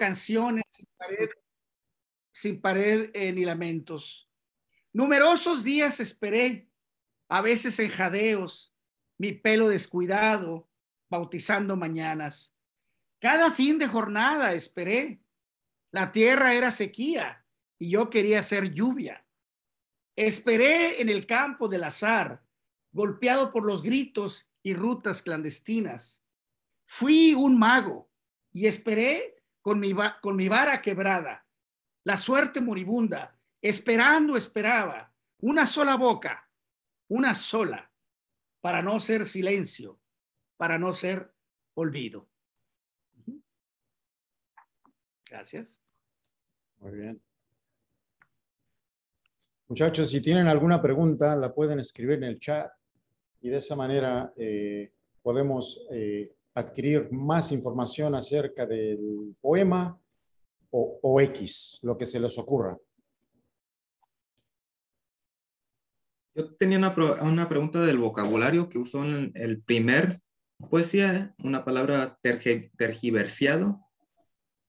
canciones sin pared, eh, ni lamentos. Numerosos días esperé, a veces en jadeos, mi pelo descuidado, bautizando mañanas. Cada fin de jornada esperé. La tierra era sequía y yo quería hacer lluvia. Esperé en el campo del azar, golpeado por los gritos y rutas clandestinas. Fui un mago y esperé con mi, vara quebrada, la suerte moribunda, esperando esperaba, una sola boca, una sola, para no ser silencio, para no ser olvido. Gracias. Muy bien. Muchachos, si tienen alguna pregunta, la pueden escribir en el chat y de esa manera eh, podemos eh, adquirir más información acerca del poema o, X, lo que se les ocurra. Yo tenía una, pregunta del vocabulario que usó en el primer poesía, una palabra tergiversado.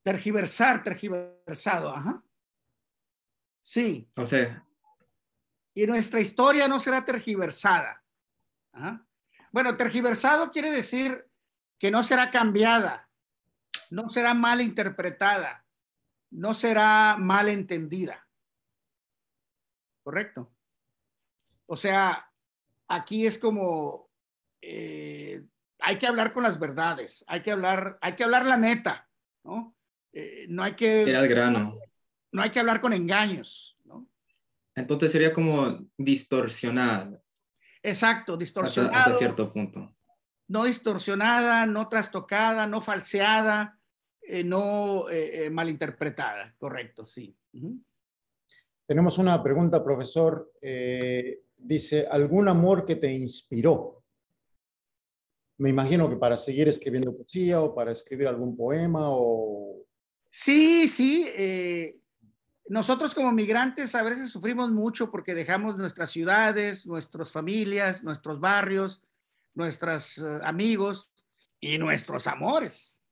Tergiversar, tergiversado, ajá. Sí. O Y nuestra historia no será tergiversada. Bueno, tergiversado quiere decir que no será cambiada, no será mal interpretada, no será mal entendida. Correcto. O sea, aquí es como eh, hay que hablar con las verdades, hay que hablar, hay que hablar la neta, ¿no? Eh, no hay que. grano. No hay que hablar con engaños, ¿no? Entonces sería como distorsionada Exacto, distorsionado. hasta cierto punto no distorsionada, no trastocada, no falseada, eh, no eh, eh, malinterpretada. Correcto, sí. Tenemos una pregunta, profesor. dice, ¿algún amor que te inspiró? Me imagino que para seguir escribiendo poesía o para escribir algún poema o... Sí, sí. nosotros como migrantes a veces sufrimos mucho porque dejamos nuestras ciudades, nuestras familias, nuestros barrios, nuestros eh, amigos y nuestros amores.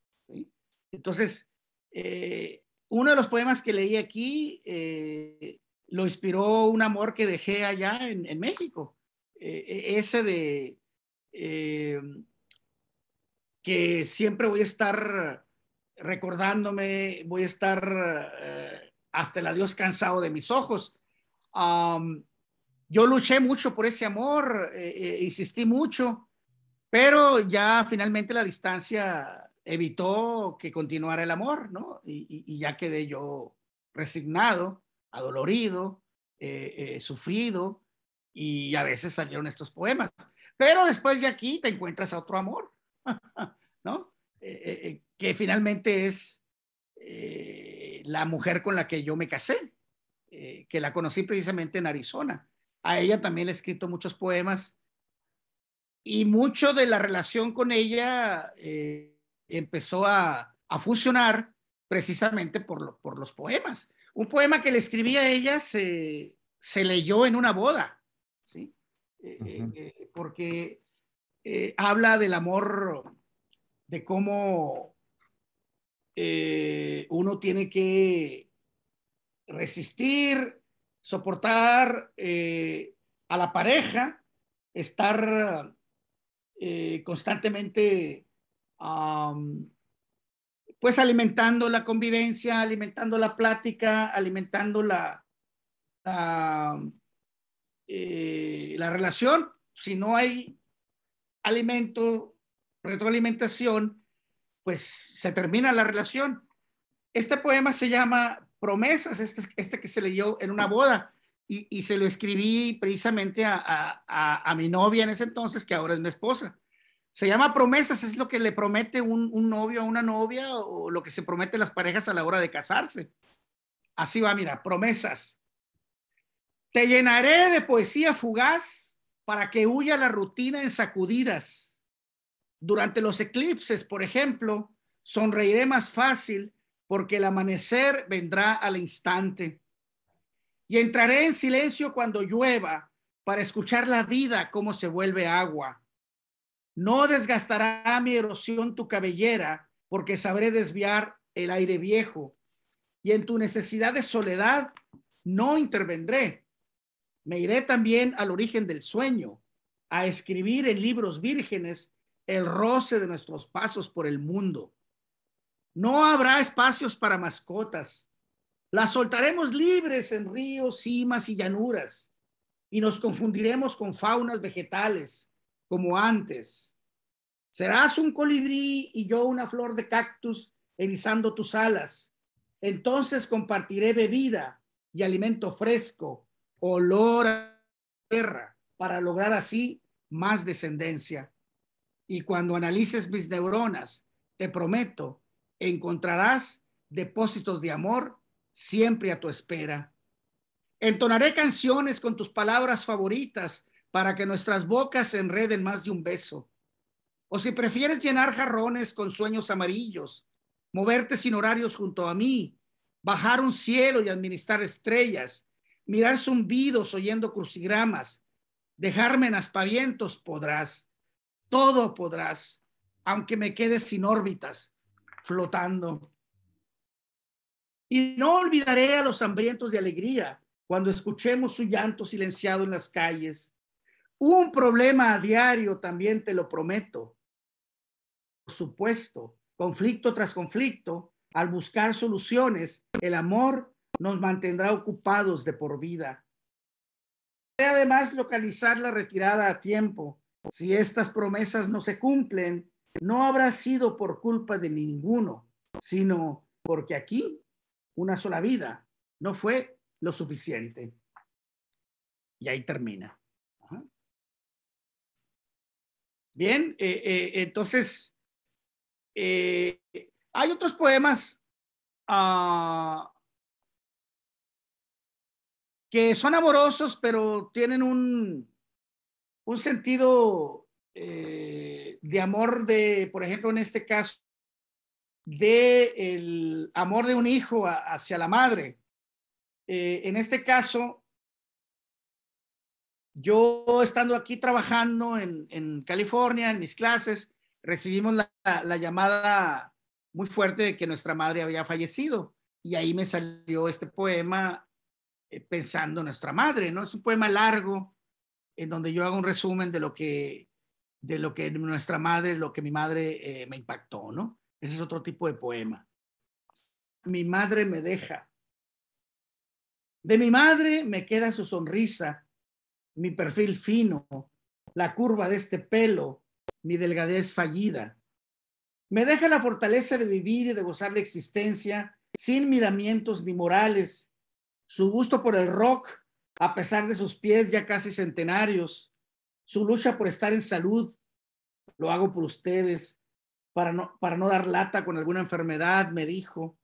Entonces, eh, uno de los poemas que leí aquí eh, lo inspiró un amor que dejé allá en, México. E, ese de que siempre voy a estar recordándome, voy a estar hasta el adiós cansado de mis ojos. yo luché mucho por ese amor, insistí mucho pero ya finalmente la distancia evitó que continuara el amor, ¿no? Y, ya quedé yo resignado, adolorido, eh, eh, sufrido, y a veces salieron estos poemas. Pero después de aquí te encuentras a otro amor, ¿no? Eh, que finalmente es la mujer con la que yo me casé, que la conocí precisamente en Arizona. A ella también le he escrito muchos poemas y mucho de la relación con ella eh, empezó a, fusionar precisamente por, por, los poemas. Un poema que le escribía a ella se, leyó en una boda, ¿sí? Eh, eh, porque habla del amor, de cómo uno tiene que resistir, soportar a la pareja, estar eh, constantemente pues alimentando la convivencia, alimentando la plática, alimentando eh, la, relación. Si no hay alimento, retroalimentación, pues se termina la relación. Este poema se llama Promesas, este, este que se leyó en una boda y, se lo escribí precisamente a, mi novia en ese entonces, que ahora es mi esposa. Se llama promesas, es lo que le promete un, novio a una novia o lo que se promete las parejas a la hora de casarse. Así va, mira, promesas. Te llenaré de poesía fugaz para que huya la rutina en sacudidas. Durante los eclipses, por ejemplo, sonreiré más fácil porque el amanecer vendrá al instante y entraré en silencio cuando llueva para escuchar la vida cómo se vuelve agua. No desgastará mi erosión tu cabellera, porque sabré desviar el aire viejo. Y en tu necesidad de soledad no intervendré. Me iré también al origen del sueño, a escribir en libros vírgenes el roce de nuestros pasos por el mundo. No habrá espacios para mascotas las soltaremos libres en ríos, cimas y llanuras, y nos confundiremos con faunas vegetales, como antes. Serás un colibrí y yo una flor de cactus erizando tus alas. Entonces compartiré bebida y alimento fresco, olor a tierra, para lograr así más descendencia. Y cuando analices mis neuronas, te prometo, encontrarás depósitos de amor siempre a tu espera. Entonaré canciones con tus palabras favoritas para que nuestras bocas se enreden más de un beso. O si prefieres llenar jarrones con sueños amarillos, moverte sin horarios junto a mí, bajar un cielo y administrar estrellas, mirar zumbidos oyendo crucigramas, dejarme en aspavientos podrás, todo podrás, aunque me quedes sin órbitas, flotando. Y no olvidaré a los hambrientos de alegría cuando escuchemos su llanto silenciado en las calles. Un problema a diario también te lo prometo. Por supuesto, conflicto tras conflicto, al buscar soluciones, el amor nos mantendrá ocupados de por vida. Además, localizar la retirada a tiempo. Si estas promesas no se cumplen, no habrá sido por culpa de ninguno, sino porque aquí una sola vida, no fue lo suficiente. Y ahí termina. Bien, eh, eh, entonces, eh, hay otros poemas ah, que son amorosos, pero tienen un, un sentido de amor de, por ejemplo, en este caso, de el amor de un hijo hacia la madre. Eh, en este caso, yo estando aquí trabajando en, California, en mis clases, recibimos la, llamada muy fuerte de que nuestra madre había fallecido. Y ahí me salió este poema eh, pensando nuestra madre, ¿no? Es un poema largo en donde yo hago un resumen de lo que, de lo que nuestra madre, lo que mi madre eh, me impactó, ¿no? Ese es otro tipo de poema. Mi madre me deja. De mi madre me queda su sonrisa, mi perfil fino, la curva de este pelo, mi delgadez fallida. Me deja la fortaleza de vivir y de gozar la existencia sin miramientos ni morales, su gusto por el rock, a pesar de sus pies ya casi centenarios, su lucha por estar en salud. Lo hago por ustedes, para no, dar lata con alguna enfermedad, me dijo.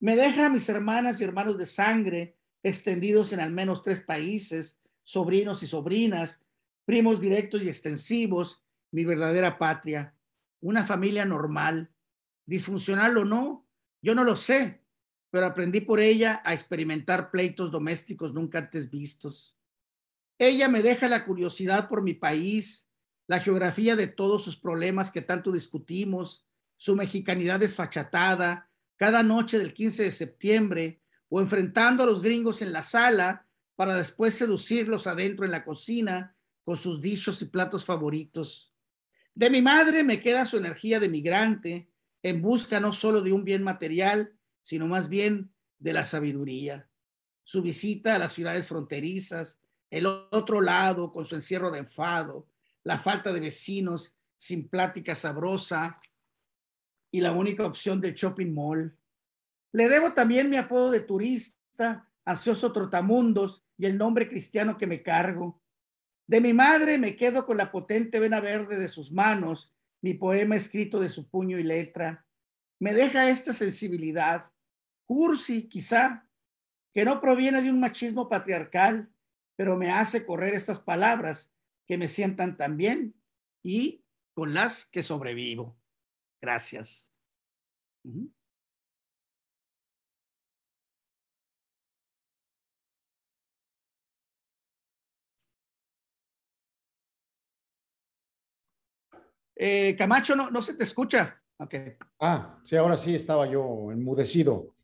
Me deja a mis hermanas y hermanos de sangre extendidos en al menos tres países, sobrinos y sobrinas, primos directos y extensivos, mi verdadera patria, una familia normal, disfuncional o no, yo no lo sé, pero aprendí por ella a experimentar pleitos domésticos nunca antes vistos. Ella me deja la curiosidad por mi país, la geografía de todos sus problemas que tanto discutimos, su mexicanidad desfachatada, cada noche del 15 de septiembre, o enfrentando a los gringos en la sala para después seducirlos adentro en la cocina con sus dichos y platos favoritos. De mi madre me queda su energía de migrante en busca no solo de un bien material, sino más bien de la sabiduría. Su visita a las ciudades fronterizas, el otro lado con su encierro de enfado, la falta de vecinos, sin plática sabrosa y la única opción del shopping mall. Le debo también mi apodo de turista, ansioso trotamundos y el nombre cristiano que me cargo. De mi madre me quedo con la potente vena verde de sus manos, mi poema escrito de su puño y letra. Me deja esta sensibilidad, cursi quizá, que no proviene de un machismo patriarcal, pero me hace correr estas palabras que me sientan tan bien y con las que sobrevivo. Gracias. Eh, Camacho, no, se te escucha. Okay. Ah, sí, ahora sí estaba yo enmudecido.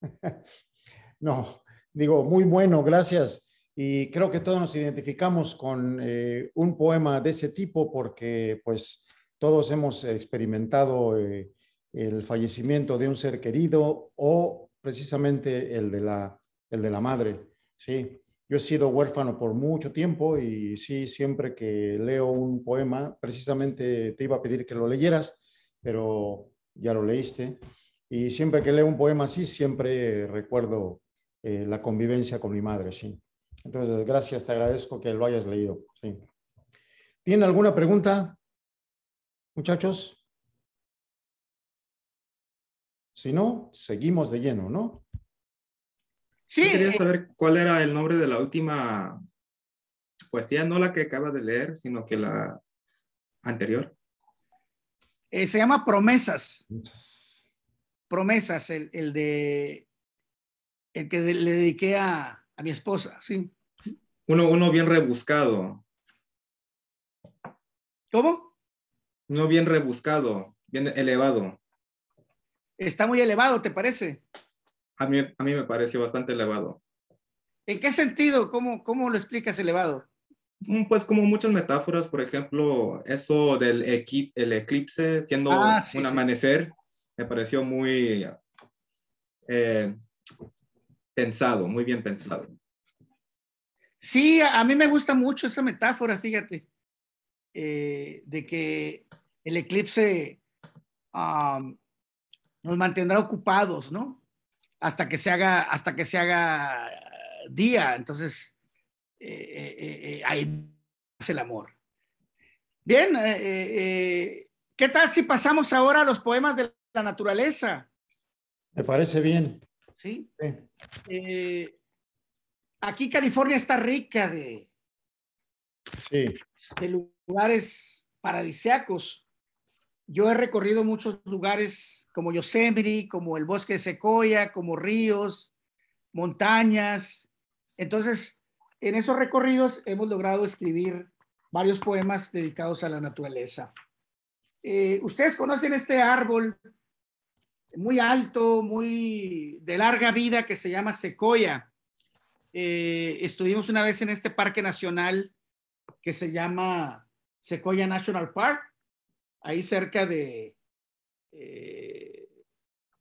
no, digo, muy bueno, gracias. Y creo que todos nos identificamos con eh, un poema de ese tipo porque pues todos hemos experimentado eh, el fallecimiento de un ser querido o precisamente el de la, el de la madre. ¿sí? Yo he sido huérfano por mucho tiempo y sí, siempre que leo un poema, precisamente te iba a pedir que lo leyeras, pero ya lo leíste. Y siempre que leo un poema así, siempre recuerdo eh, la convivencia con mi madre. ¿sí? Entonces, gracias, te agradezco que lo hayas leído. Sí. ¿Tienen alguna pregunta, muchachos? Si no, seguimos de lleno, ¿no? Sí. quería saber cuál era el nombre de la última poesía, no la que acaba de leer, sino que la anterior. Eh, se llama Promesas. Promesas, el, el de el que le dediqué a, a mi esposa, sí. Uno, uno bien rebuscado. ¿Cómo? No bien rebuscado, bien elevado. Está muy elevado, ¿te parece? A mí, a mí me pareció bastante elevado. ¿En qué sentido? ¿Cómo, cómo lo explicas elevado? Mm, pues como muchas metáforas, por ejemplo, eso del eclipse siendo ah, un amanecer, me pareció muy eh, pensado, muy bien pensado. Sí, a mí me gusta mucho esa metáfora, fíjate, eh, de que el eclipse nos mantendrá ocupados, ¿no? Hasta que se haga, hasta que se haga día. Entonces, eh, eh, ahí es el amor. Bien, ¿qué tal si pasamos ahora a los poemas de la naturaleza? Me parece bien. ¿sí? Eh, aquí California está rica de, de lugares paradisíacos, Yo he recorrido muchos lugares como Yosemite, como el bosque de Sequoia, como ríos, montañas. Entonces, en esos recorridos hemos logrado escribir varios poemas dedicados a la naturaleza. Eh, Ustedes conocen este árbol muy alto, muy de larga vida que se llama Secoya. Eh, estuvimos una vez en este parque nacional que se llama Sequoia National Park, ahí cerca de eh,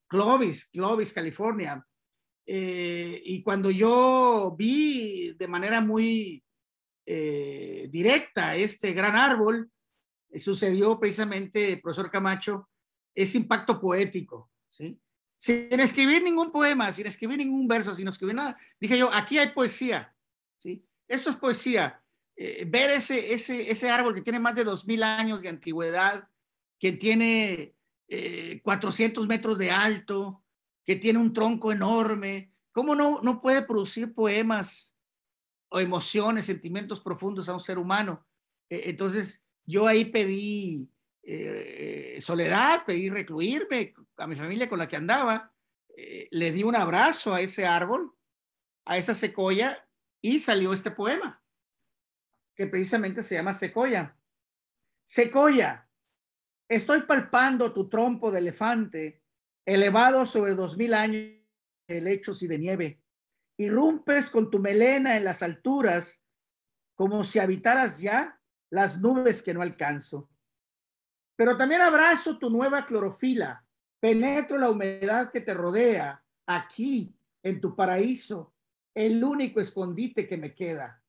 Clovis, Clovis, California. Eh, y cuando yo vi de manera muy directa este gran árbol, sucedió precisamente, profesor Camacho, ese impacto poético sin escribir ningún poema, sin escribir ningún verso, sin escribir nada. Dije yo, aquí hay poesía, ¿sí? Esto es poesía. Eh, ver ese, ese, árbol que tiene más de 2.000 años de antigüedad, que tiene 400 eh, metros de alto, que tiene un tronco enorme, ¿cómo no, puede producir poemas o emociones, sentimientos profundos a un ser humano? Eh, entonces, yo ahí pedí eh, eh, soledad, pedí recluirme a mi familia con la que andaba. Eh, le di un abrazo a ese árbol, a esa secoya, y salió este poema, que precisamente se llama Secoya. Secoya, estoy palpando tu trompo de elefante, elevado sobre dos mil años de lechos y de nieve. Irrumpes con tu melena en las alturas, como si habitaras ya las nubes que no alcanzo. Pero también abrazo tu nueva clorofila, penetro la humedad que te rodea aquí, en tu paraíso, el único escondite que me queda.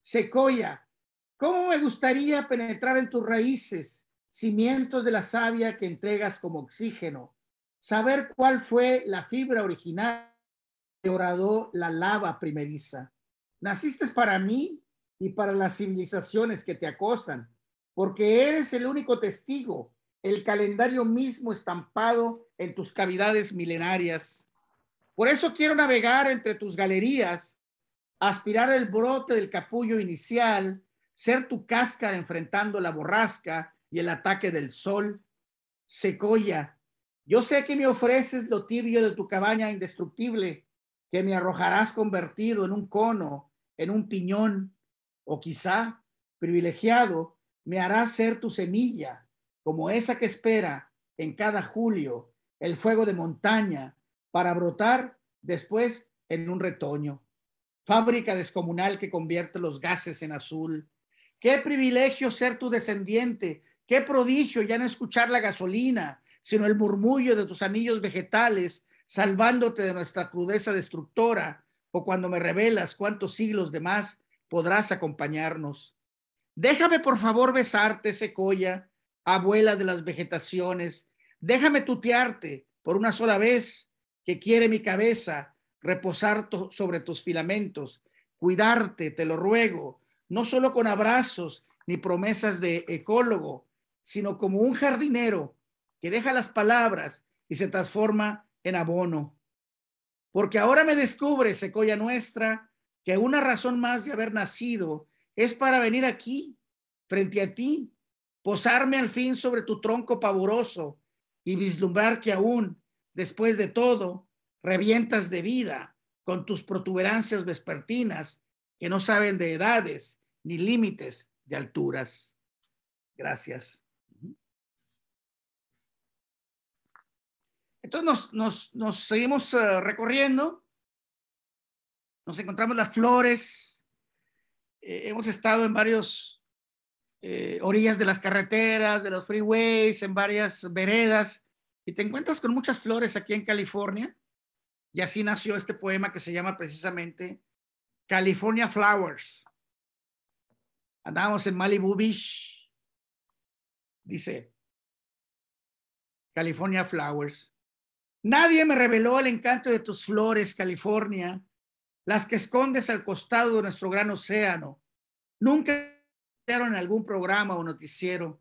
Secoya, ¿cómo me gustaría penetrar en tus raíces, cimientos de la savia que entregas como oxígeno? Saber cuál fue la fibra original que oradó la lava primeriza. Naciste para mí y para las civilizaciones que te acosan, porque eres el único testigo, el calendario mismo estampado en tus cavidades milenarias. Por eso quiero navegar entre tus galerías, aspirar el brote del capullo inicial, ser tu cáscara enfrentando la borrasca y el ataque del sol. Secoya, yo sé que me ofreces lo tibio de tu cabaña indestructible, que me arrojarás convertido en un cono, en un piñón, o quizá privilegiado me hará ser tu semilla, como esa que espera en cada julio el fuego de montaña para brotar después en un retoño. Fábrica descomunal que convierte los gases en azul. Qué privilegio ser tu descendiente, qué prodigio ya no escuchar la gasolina, sino el murmullo de tus anillos vegetales, salvándote de nuestra crudeza destructora, o cuando me revelas cuántos siglos de más podrás acompañarnos. Déjame por favor besarte, secoya, abuela de las vegetaciones. Déjame tutearte por una sola vez que quiere mi cabeza reposar sobre tus filamentos. Cuidarte, te lo ruego, no solo con abrazos ni promesas de ecólogo, sino como un jardinero que deja las palabras y se transforma en abono. Porque ahora me descubre, secoya nuestra, que una razón más de haber nacido es para venir aquí, frente a ti, posarme al fin sobre tu tronco pavoroso y vislumbrar que aún, después de todo, revientas de vida con tus protuberancias vespertinas que no saben de edades ni límites de alturas. Gracias. Entonces nos, seguimos eh, recorriendo, nos encontramos las flores, eh, hemos estado en varias eh, orillas de las carreteras, de los freeways, en varias veredas, y te encuentras con muchas flores aquí en California. Y así nació este poema que se llama precisamente California Flowers. Andábamos en Malibu Beach. Dice, California Flowers. Nadie me reveló el encanto de tus flores, California las que escondes al costado de nuestro gran océano, nunca en algún programa o noticiero,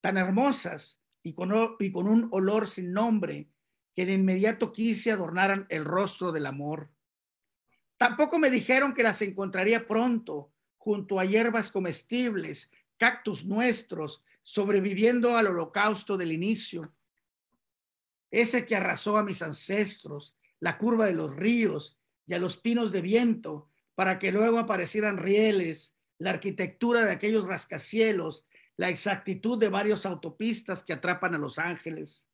tan hermosas y con, y con un olor sin nombre que de inmediato quise adornaran el rostro del amor. Tampoco me dijeron que las encontraría pronto junto a hierbas comestibles, cactus nuestros, sobreviviendo al holocausto del inicio. Ese que arrasó a mis ancestros, la curva de los ríos, y a los pinos de viento, para que luego aparecieran rieles, la arquitectura de aquellos rascacielos, la exactitud de varios autopistas que atrapan a los ángeles.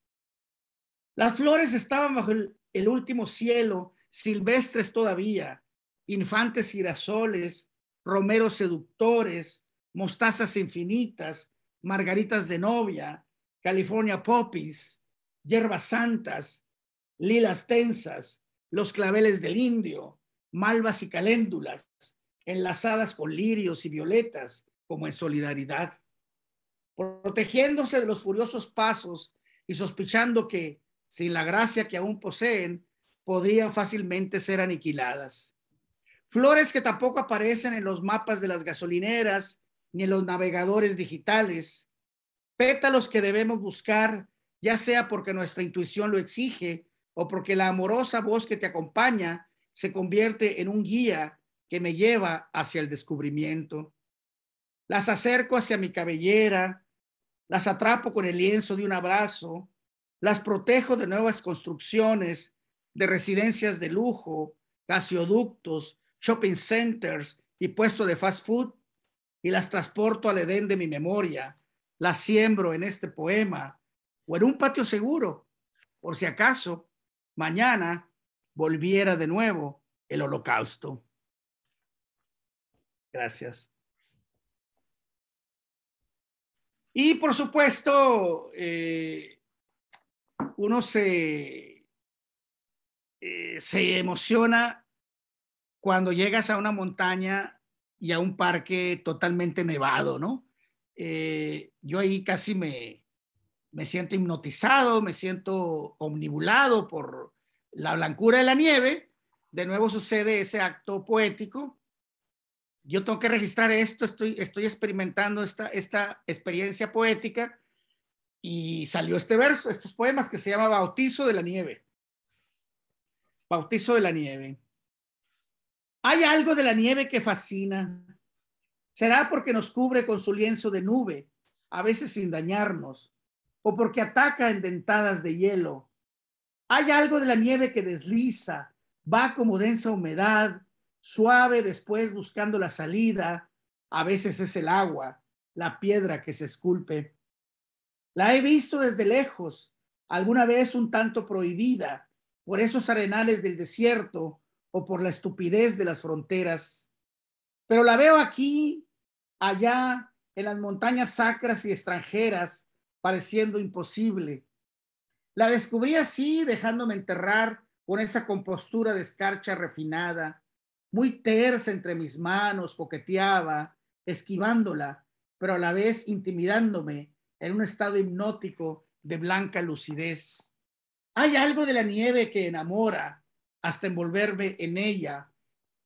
Las flores estaban bajo el, el último cielo, silvestres todavía, infantes girasoles, romeros seductores, mostazas infinitas, margaritas de novia, California poppies, hierbas santas, lilas tensas, los claveles del indio, malvas y caléndulas, enlazadas con lirios y violetas, como en solidaridad. Protegiéndose de los furiosos pasos y sospechando que, sin la gracia que aún poseen, podrían fácilmente ser aniquiladas. Flores que tampoco aparecen en los mapas de las gasolineras ni en los navegadores digitales. Pétalos que debemos buscar, ya sea porque nuestra intuición lo exige o porque la amorosa voz que te acompaña se convierte en un guía que me lleva hacia el descubrimiento. Las acerco hacia mi cabellera, las atrapo con el lienzo de un abrazo, las protejo de nuevas construcciones, de residencias de lujo, gasoductos, shopping centers y puestos de fast food, y las transporto al edén de mi memoria, las siembro en este poema o en un patio seguro, por si acaso, mañana volviera de nuevo el holocausto. Gracias. Y por supuesto, eh, uno se, eh, se emociona cuando llegas a una montaña y a un parque totalmente nevado, ¿no? Eh, yo ahí casi me, me siento hipnotizado, me siento omnibulado por la blancura de la nieve, de nuevo sucede ese acto poético. Yo tengo que registrar esto, estoy, experimentando esta, esta experiencia poética y salió este verso, estos poemas que se llama Bautizo de la Nieve. Bautizo de la Nieve. Hay algo de la nieve que fascina. Será porque nos cubre con su lienzo de nube, a veces sin dañarnos, o porque ataca en dentadas de hielo. Hay algo de la nieve que desliza, va como densa humedad, suave después buscando la salida. A veces es el agua, la piedra que se esculpe. La he visto desde lejos, alguna vez un tanto prohibida, por esos arenales del desierto o por la estupidez de las fronteras. Pero la veo aquí, allá, en las montañas sacras y extranjeras, pareciendo imposible. La descubrí así, dejándome enterrar con esa compostura de escarcha refinada, muy tersa entre mis manos, coqueteaba, esquivándola, pero a la vez intimidándome en un estado hipnótico de blanca lucidez. Hay algo de la nieve que enamora hasta envolverme en ella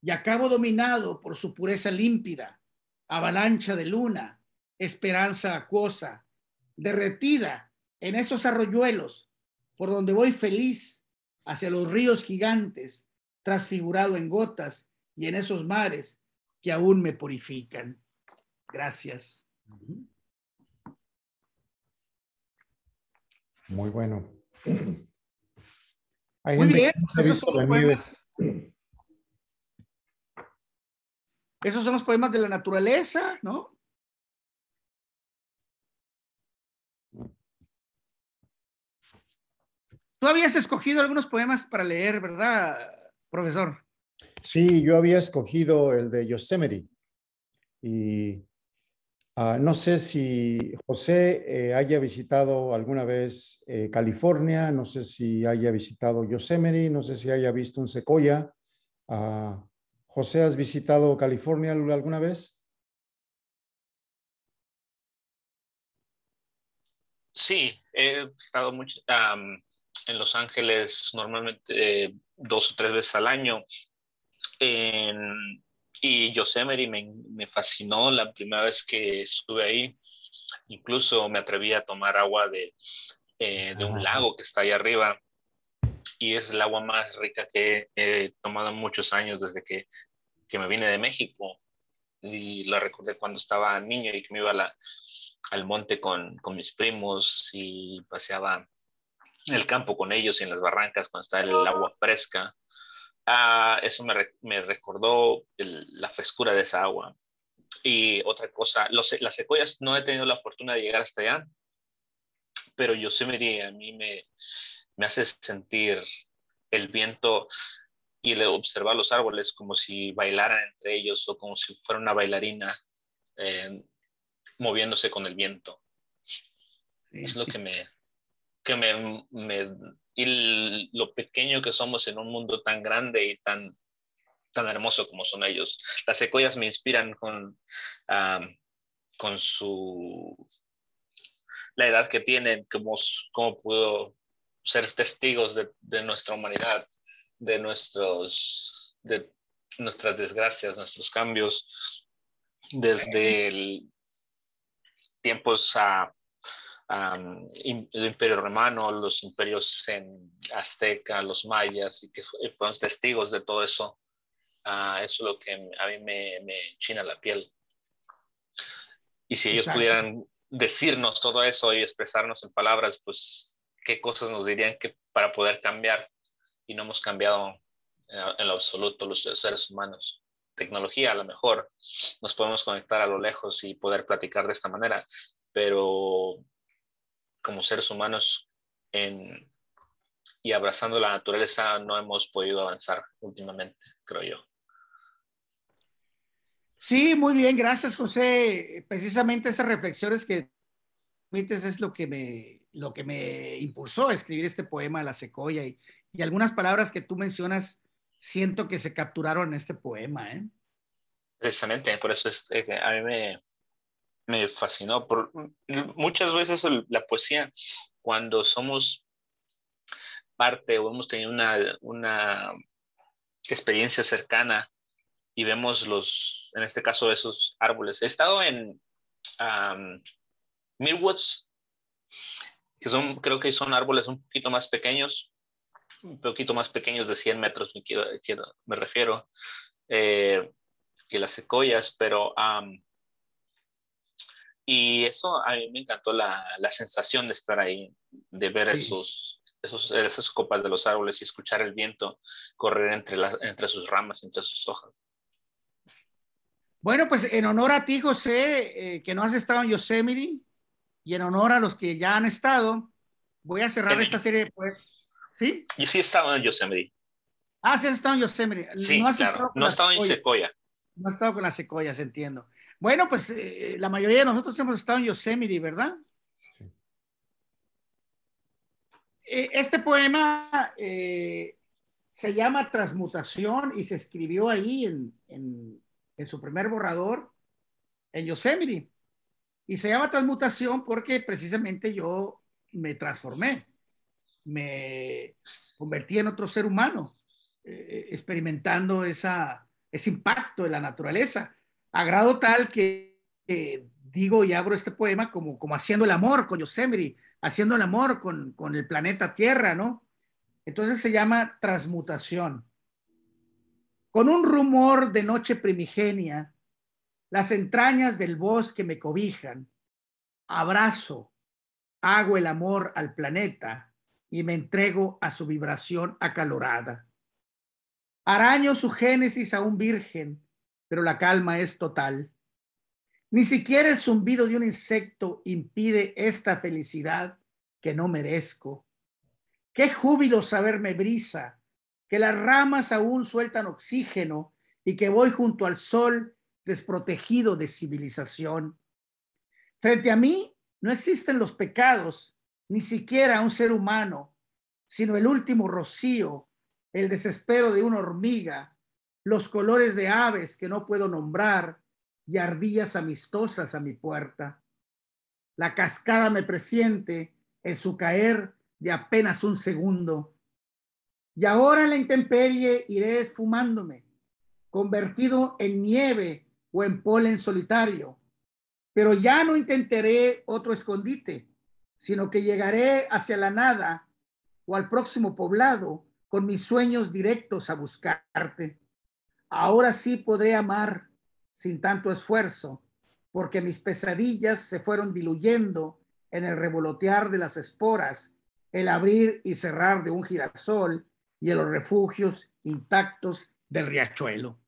y acabo dominado por su pureza límpida, avalancha de luna, esperanza acuosa, derretida en esos arroyuelos, por donde voy feliz hacia los ríos gigantes, transfigurado en gotas y en esos mares que aún me purifican. Gracias. Muy bueno. Muy bien, esos son los poemas. Esos son los poemas de la naturaleza, ¿no? Tú habías escogido algunos poemas para leer, ¿verdad, profesor? Sí, yo había escogido el de Yosemite. Y ah, no sé si José eh, haya visitado alguna vez eh, California, no sé si haya visitado Yosemite, no sé si haya visto un secoya. Ah, José, ¿has visitado California alguna vez? Sí, he estado mucho, en Los Ángeles normalmente eh, dos o tres veces al año. y Yosemite me, me fascinó la primera vez que estuve ahí. Incluso me atreví a tomar agua de, eh, un ah. lago que está ahí arriba y es el agua más rica que he tomado muchos años desde que, que me vine de México. Y la recordé cuando estaba niño y que me iba al monte con, con, mis primos y paseaba en el campo con ellos y en las barrancas cuando está el ah. agua fresca. Ah, eso me, me recordó la frescura de esa agua. Y otra cosa, las secuoyas no he tenido la fortuna de llegar hasta allá, pero yo sé me a mí me, me hace sentir el viento y observar los árboles como si bailaran entre ellos o como si fuera una bailarina eh, moviéndose con el viento. Es lo que me, me, y lo pequeño que somos en un mundo tan grande y tan, tan hermoso como son ellos. Las secuoyas me inspiran con, con su, la edad que tienen, cómo, cómo puedo ser testigos de, nuestra humanidad, de, nuestros, de nuestras desgracias, nuestros cambios, desde el, tiempos a el imperio romano, los imperios azteca, los mayas, y que fueron testigos de todo eso. Ah, eso es lo que a mí me, me china la piel. Y si ellos pudieran decirnos todo eso y expresarnos en palabras, pues qué cosas nos dirían que para poder cambiar y no hemos cambiado en, eh, en lo absoluto los seres humanos. Tecnología, a lo mejor nos podemos conectar a lo lejos y poder platicar de esta manera, pero como seres humanos y abrazando la naturaleza no hemos podido avanzar últimamente, creo yo. Sí, muy bien, gracias José. Precisamente esas reflexiones que permites es lo que me, lo que me impulsó a escribir este poema la secoya y, y algunas palabras que tú mencionas siento que se capturaron en este poema. ¿eh? Precisamente, por eso es, eh, a mí me, me fascinó. Por, mm, muchas veces la poesía, cuando somos parte o hemos tenido una, una experiencia cercana y vemos los, en este caso, esos árboles. He estado en um, Millwoods, que son, creo que son árboles un poquito más pequeños, un poquito más pequeños de 100 metros, me, refiero, eh, que las secoyas, pero y eso a mí me encantó la, la sensación de estar ahí, de ver esos, esas copas de los árboles y escuchar el viento correr entre, las entre sus ramas, entre sus hojas. Bueno, pues en honor a ti, José, eh, que no has estado en Yosemite, y en honor a los que ya han estado, voy a cerrar esta serie pues, ¿Sí? Y sí he estado en Yosemite. Ah, sí has estado en Yosemite. Sí, no, has estado no he estado en Sequoia. No has estado con las secoyas, entiendo. Bueno, pues eh, la mayoría de nosotros hemos estado en Yosemite, ¿verdad? Eh, este poema eh, se llama Transmutación y se escribió ahí en, su primer borrador en Yosemite. Y se llama Transmutación porque precisamente yo me transformé, me convertí en otro ser humano, experimentando ese impacto de la naturaleza a grado tal que digo y abro este poema como, como haciendo el amor con Yosemite, haciendo el amor con, con el planeta Tierra, ¿no? Entonces se llama transmutación. Con un rumor de noche primigenia, las entrañas del bosque me cobijan, abrazo, hago el amor al planeta y me entrego a su vibración acalorada. Araño su génesis a un virgen, pero la calma es total. Ni siquiera el zumbido de un insecto impide esta felicidad que no merezco. Qué júbilo saberme brisa, que las ramas aún sueltan oxígeno y que voy junto al sol desprotegido de civilización. Frente a mí no existen los pecados, ni siquiera un ser humano, sino el último rocío, el desespero de una hormiga, los colores de aves que no puedo nombrar y ardillas amistosas a mi puerta. La cascada me presiente en su caer de apenas un segundo. Y ahora en la intemperie iré esfumándome, convertido en nieve o en polen solitario. Pero ya no intentaré otro escondite, sino que llegaré hacia la nada o al próximo poblado con mis sueños directos a buscarte. Ahora sí podré amar sin tanto esfuerzo, porque mis pesadillas se fueron diluyendo en el revolotear de las esporas, el abrir y cerrar de un girasol y en los refugios intactos del riachuelo.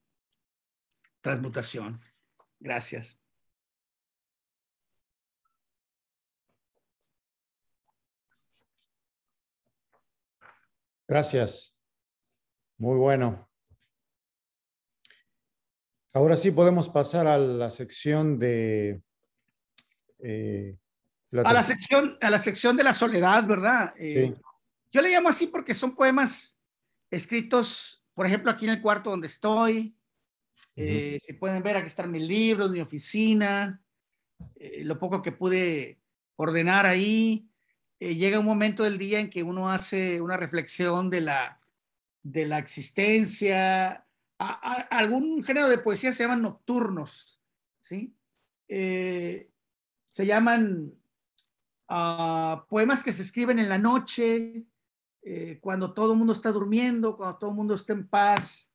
Transmutación. Gracias. Gracias. Muy bueno. Ahora sí podemos pasar a la sección de... Eh, a, la sección, a la sección de la soledad, ¿verdad? Eh, yo le llamo así porque son poemas escritos, por ejemplo, aquí en el cuarto donde estoy. Eh, pueden ver, aquí están mis libros, mi oficina, lo poco que pude ordenar ahí. llega un momento del día en que uno hace una reflexión de la, de la existencia, algún género de poesía se llaman nocturnos, ¿sí? Eh, se llaman ah, poemas que se escriben en la noche, eh, cuando todo el mundo está durmiendo, cuando todo el mundo está en paz.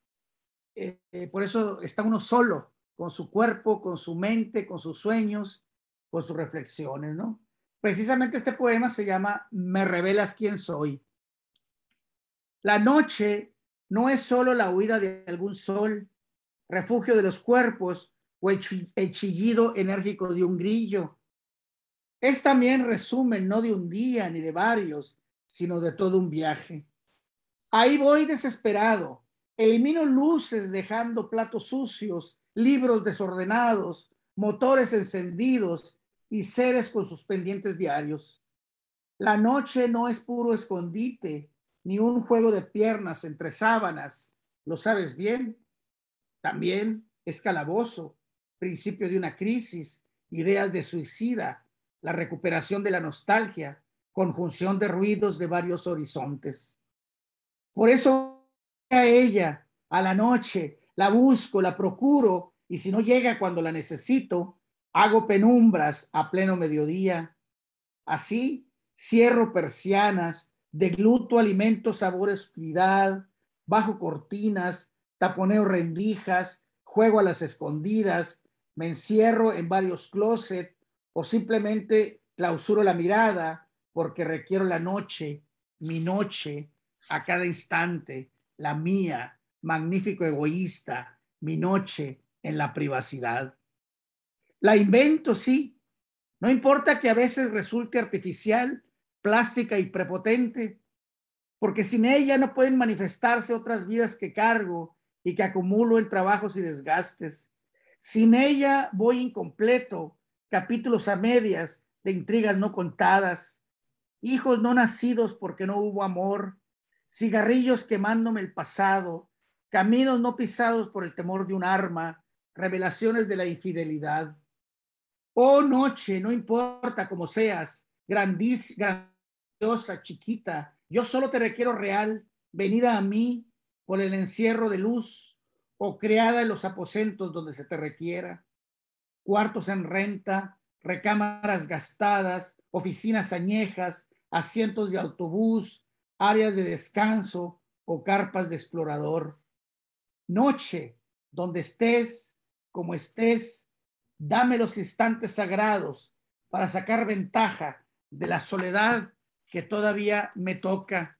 Eh, por eso está uno solo, con su cuerpo, con su mente, con sus sueños, con sus reflexiones, ¿no? Precisamente este poema se llama Me revelas quién soy. La noche no es solo la huida de algún sol, refugio de los cuerpos o el, chillido enérgico de un grillo. Es también resumen no de un día ni de varios, sino de todo un viaje. Ahí voy desesperado, elimino luces dejando platos sucios, libros desordenados, motores encendidos y seres con sus pendientes diarios. La noche no es puro escondite, ni un juego de piernas entre sábanas, lo sabes bien. También es calabozo, principio de una crisis, ideas de suicida, la recuperación de la nostalgia, conjunción de ruidos de varios horizontes. Por eso a ella, a la noche, la busco, la procuro, y si no llega cuando la necesito, hago penumbras a pleno mediodía. Así cierro persianas degluto alimento, sabores, oscuridad, bajo cortinas, taponeo rendijas, juego a las escondidas, me encierro en varios closets o simplemente clausuro la mirada porque requiero la noche, mi noche, a cada instante, la mía, magnífico egoísta, mi noche en la privacidad. La invento, sí. No importa que a veces resulte artificial, plástica y prepotente, porque sin ella no pueden manifestarse otras vidas que cargo y que acumulo en trabajos y desgastes. Sin ella voy incompleto, capítulos a medias de intrigas no contadas, hijos no nacidos porque no hubo amor, cigarrillos quemándome el pasado, caminos no pisados por el temor de un arma, revelaciones de la infidelidad. Oh noche, no importa cómo seas, grandísima, diosa chiquita, yo solo te requiero real, venida a mí por el encierro de luz o creada en los aposentos donde se te requiera, cuartos en renta, recámaras gastadas, oficinas añejas, asientos de autobús, áreas de descanso o carpas de explorador. Noche, donde estés, como estés, dame los instantes sagrados para sacar ventaja de la soledad que todavía me toca.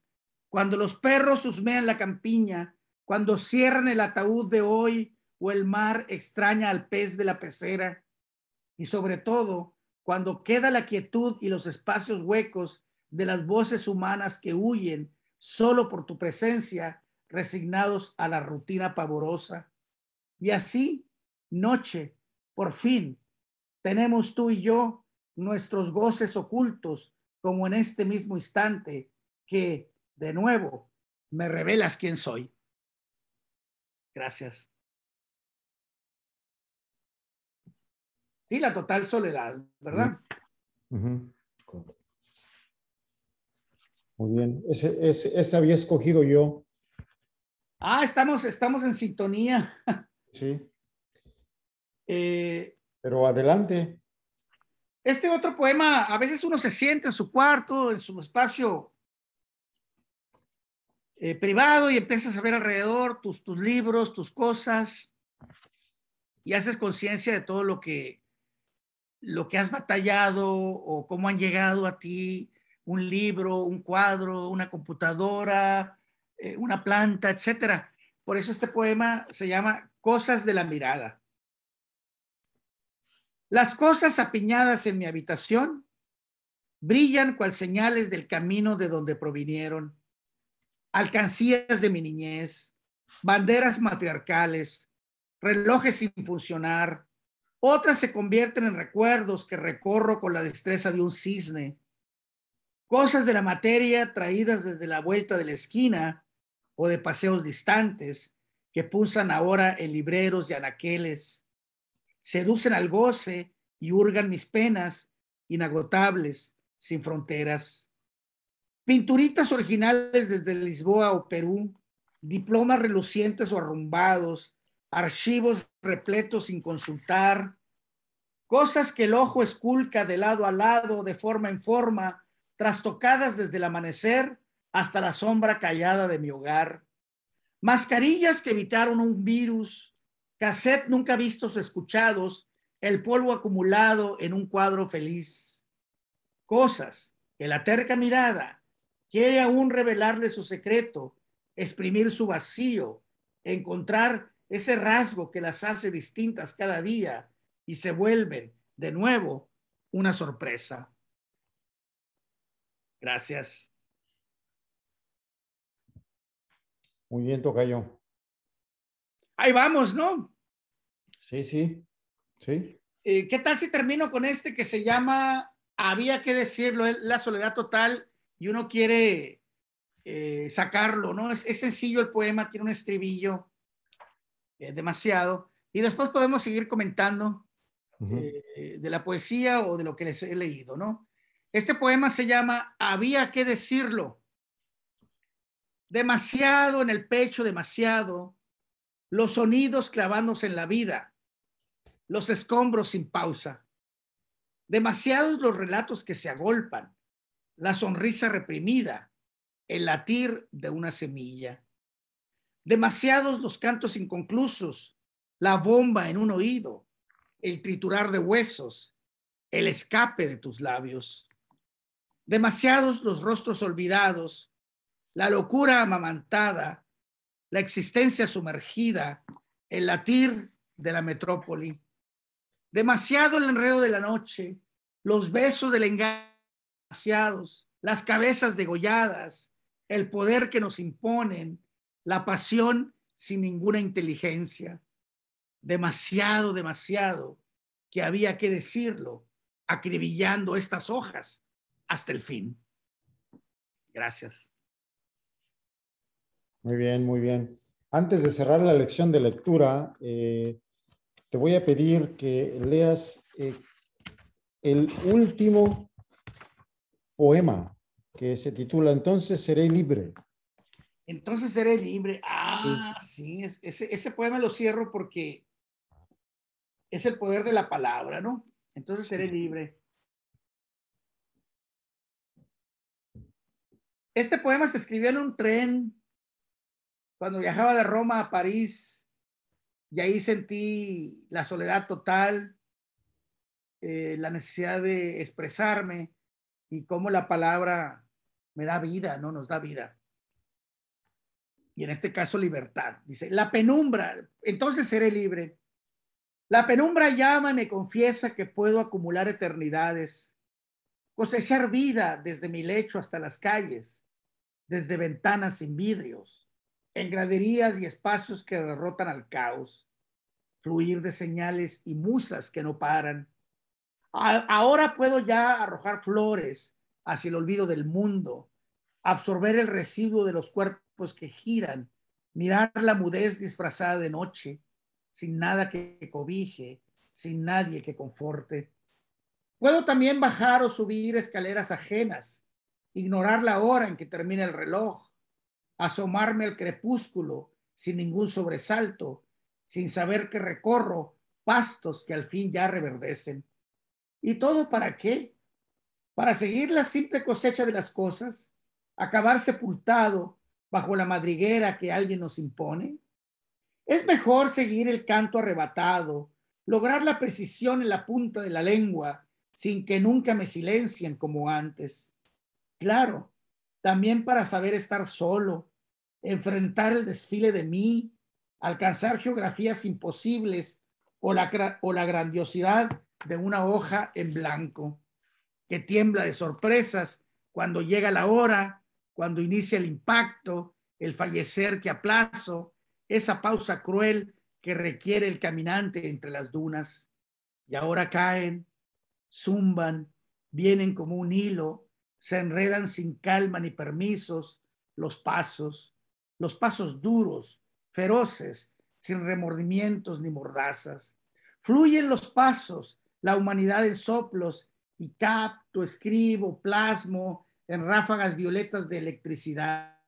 Cuando los perros husmean la campiña, cuando cierran el ataúd de hoy o el mar extraña al pez de la pecera, y sobre todo cuando queda la quietud y los espacios huecos de las voces humanas que huyen solo por tu presencia, resignados a la rutina pavorosa. Y así, noche, por fin, tenemos tú y yo nuestros goces ocultos como en este mismo instante que de nuevo me revelas quién soy. Gracias. Sí, la total soledad, ¿verdad? Muy bien, ese, había escogido yo. Ah, estamos, estamos en sintonía. Sí. Eh, Pero adelante. Este otro poema, a veces uno se siente en su cuarto, en su espacio eh, privado y empiezas a ver alrededor tus, libros, tus cosas y haces conciencia de todo lo que, lo que has batallado o cómo han llegado a ti un libro, un cuadro, una computadora, eh, una planta, etc. Por eso este poema se llama Cosas de la mirada. Las cosas apiñadas en mi habitación brillan cual señales del camino de donde provinieron, alcancías de mi niñez, banderas matriarcales, relojes sin funcionar, otras se convierten en recuerdos que recorro con la destreza de un cisne, cosas de la materia traídas desde la vuelta de la esquina o de paseos distantes que pulsan ahora en libreros y anaqueles seducen al goce y hurgan mis penas, inagotables, sin fronteras. Pinturitas originales desde Lisboa o Perú, diplomas relucientes o arrumbados, archivos repletos sin consultar, cosas que el ojo esculca de lado a lado, de forma en forma, trastocadas desde el amanecer hasta la sombra callada de mi hogar. Mascarillas que evitaron un virus, cassette nunca vistos o escuchados, el polvo acumulado en un cuadro feliz. Cosas que la terca mirada quiere aún revelarle su secreto, exprimir su vacío, encontrar ese rasgo que las hace distintas cada día y se vuelven de nuevo una sorpresa. Gracias. Muy bien, Tocayo ahí vamos, ¿no? Sí, sí, sí. Eh, ¿Qué tal si termino con este que se llama, había que decirlo, la soledad total y uno quiere eh, sacarlo, ¿no? Es, sencillo el poema, tiene un estribillo, eh, demasiado. Y después podemos seguir comentando de la poesía o de lo que les he leído, ¿no? Este poema se llama Había que decirlo. Demasiado en el pecho, demasiado los sonidos clavándose en la vida, los escombros sin pausa, demasiados los relatos que se agolpan, la sonrisa reprimida, el latir de una semilla, demasiados los cantos inconclusos, la bomba en un oído, el triturar de huesos, el escape de tus labios, demasiados los rostros olvidados, la locura amamantada, la existencia sumergida, el latir de la metrópoli. Demasiado el enredo de la noche, los besos del engaño las cabezas degolladas, el poder que nos imponen, la pasión sin ninguna inteligencia. Demasiado, demasiado que había que decirlo, acribillando estas hojas hasta el fin. Gracias. Muy bien, muy bien. Antes de cerrar la lección de lectura, eh, te voy a pedir que leas eh, el último poema que se titula Entonces seré libre. Entonces seré libre. Ah, sí, ese, ese poema lo cierro porque es el poder de la palabra, ¿no? Entonces seré libre. Este poema se escribió en un tren cuando viajaba de Roma a París, y ahí sentí la soledad total, eh, la necesidad de expresarme y cómo la palabra me da vida, ¿no? Nos da vida. Y en este caso, libertad. Dice, la penumbra, entonces seré libre. La penumbra llama, y me confiesa que puedo acumular eternidades, cosechar vida desde mi lecho hasta las calles, desde ventanas sin vidrios en graderías y espacios que derrotan al caos, fluir de señales y musas que no paran. ahora puedo ya arrojar flores hacia el olvido del mundo, absorber el residuo de los cuerpos que giran, mirar la mudez disfrazada de noche, sin nada que cobije, sin nadie que conforte. Puedo también bajar o subir escaleras ajenas, ignorar la hora en que termina el reloj, asomarme al crepúsculo sin ningún sobresalto, sin saber que recorro pastos que al fin ya reverdecen. ¿Y todo para qué? Para seguir la simple cosecha de las cosas, acabar sepultado bajo la madriguera que alguien nos impone. Es mejor seguir el canto arrebatado, lograr la precisión en la punta de la lengua, sin que nunca me silencien como antes. Claro, también para saber estar solo, enfrentar el desfile de mí, alcanzar geografías imposibles o la, o la grandiosidad de una hoja en blanco, que tiembla de sorpresas cuando llega la hora, cuando inicia el impacto, el fallecer que aplazo, esa pausa cruel que requiere el caminante entre las dunas. Y ahora caen, zumban, vienen como un hilo se enredan sin calma ni permisos los pasos, los pasos duros, feroces, sin remordimientos ni mordazas. Fluyen los pasos, la humanidad en soplos, y capto, escribo, plasmo en ráfagas violetas de electricidad.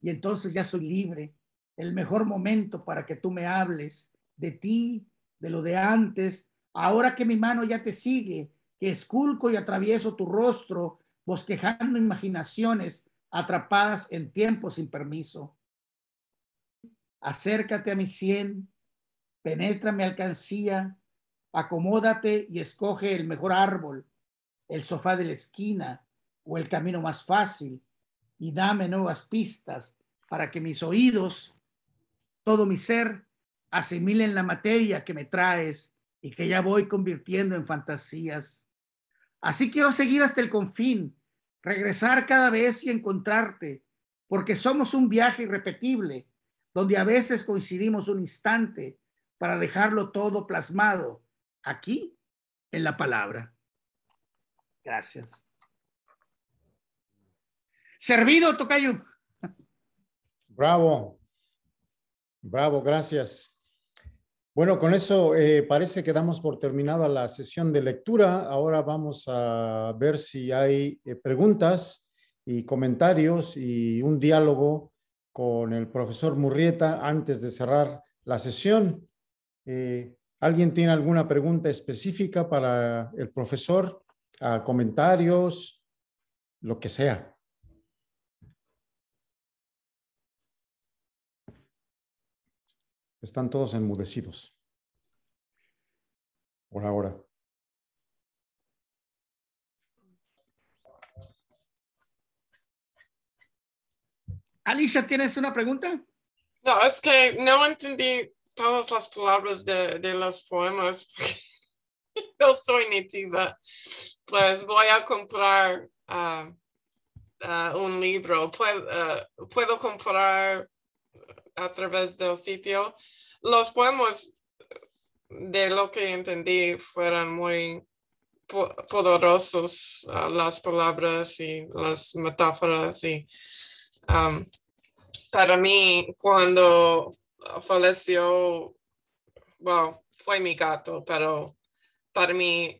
Y entonces ya soy libre, el mejor momento para que tú me hables de ti, de lo de antes, ahora que mi mano ya te sigue, que esculco y atravieso tu rostro bosquejando imaginaciones atrapadas en tiempo sin permiso. Acércate a mi cien, penetra mi alcancía, acomódate y escoge el mejor árbol, el sofá de la esquina o el camino más fácil y dame nuevas pistas para que mis oídos, todo mi ser, asimilen la materia que me traes y que ya voy convirtiendo en fantasías. Así quiero seguir hasta el confín, regresar cada vez y encontrarte, porque somos un viaje irrepetible, donde a veces coincidimos un instante para dejarlo todo plasmado aquí en la palabra. Gracias. Servido, Tocayo. Bravo. Bravo, gracias. Bueno, con eso eh, parece que damos por terminada la sesión de lectura. Ahora vamos a ver si hay eh, preguntas y comentarios y un diálogo con el profesor Murrieta antes de cerrar la sesión. Eh, ¿Alguien tiene alguna pregunta específica para el profesor? comentarios, lo que sea. Están todos enmudecidos. Por ahora. Alicia, ¿tienes una pregunta? No, es que no entendí todas las palabras de, de los poemas. no soy nativa. Pues voy a comprar ah, ah, un libro. Ah, puedo comprar a través del sitio los poemas, de lo que entendí, fueron muy poderosos ah, las palabras y las metáforas y para mí cuando falleció bueno, fue mi gato pero para mí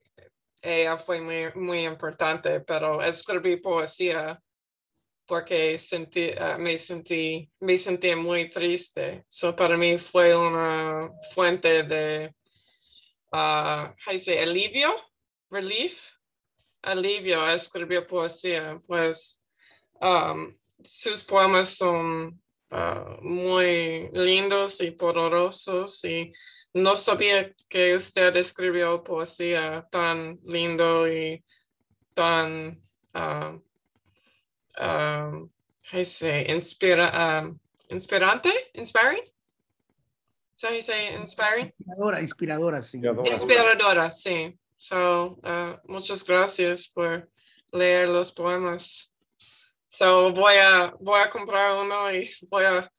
ella fue muy, muy importante pero escribí poesía porque sentí, ah, me, sentí, me sentí muy triste. So para mí fue una fuente de, uh, Alivio, relief. Alivio, escribir poesía, pues um, sus poemas son ah, muy lindos y poderosos y no sabía que usted escribió poesía tan lindo y tan um, inspira um, inspirante, inspiring. So say inspiring. Inspiradora, inspiradora, sí. Inspiradora, sí. So uh, muchas gracias por leer los poemas. So voy a voy a comprar uno y voy a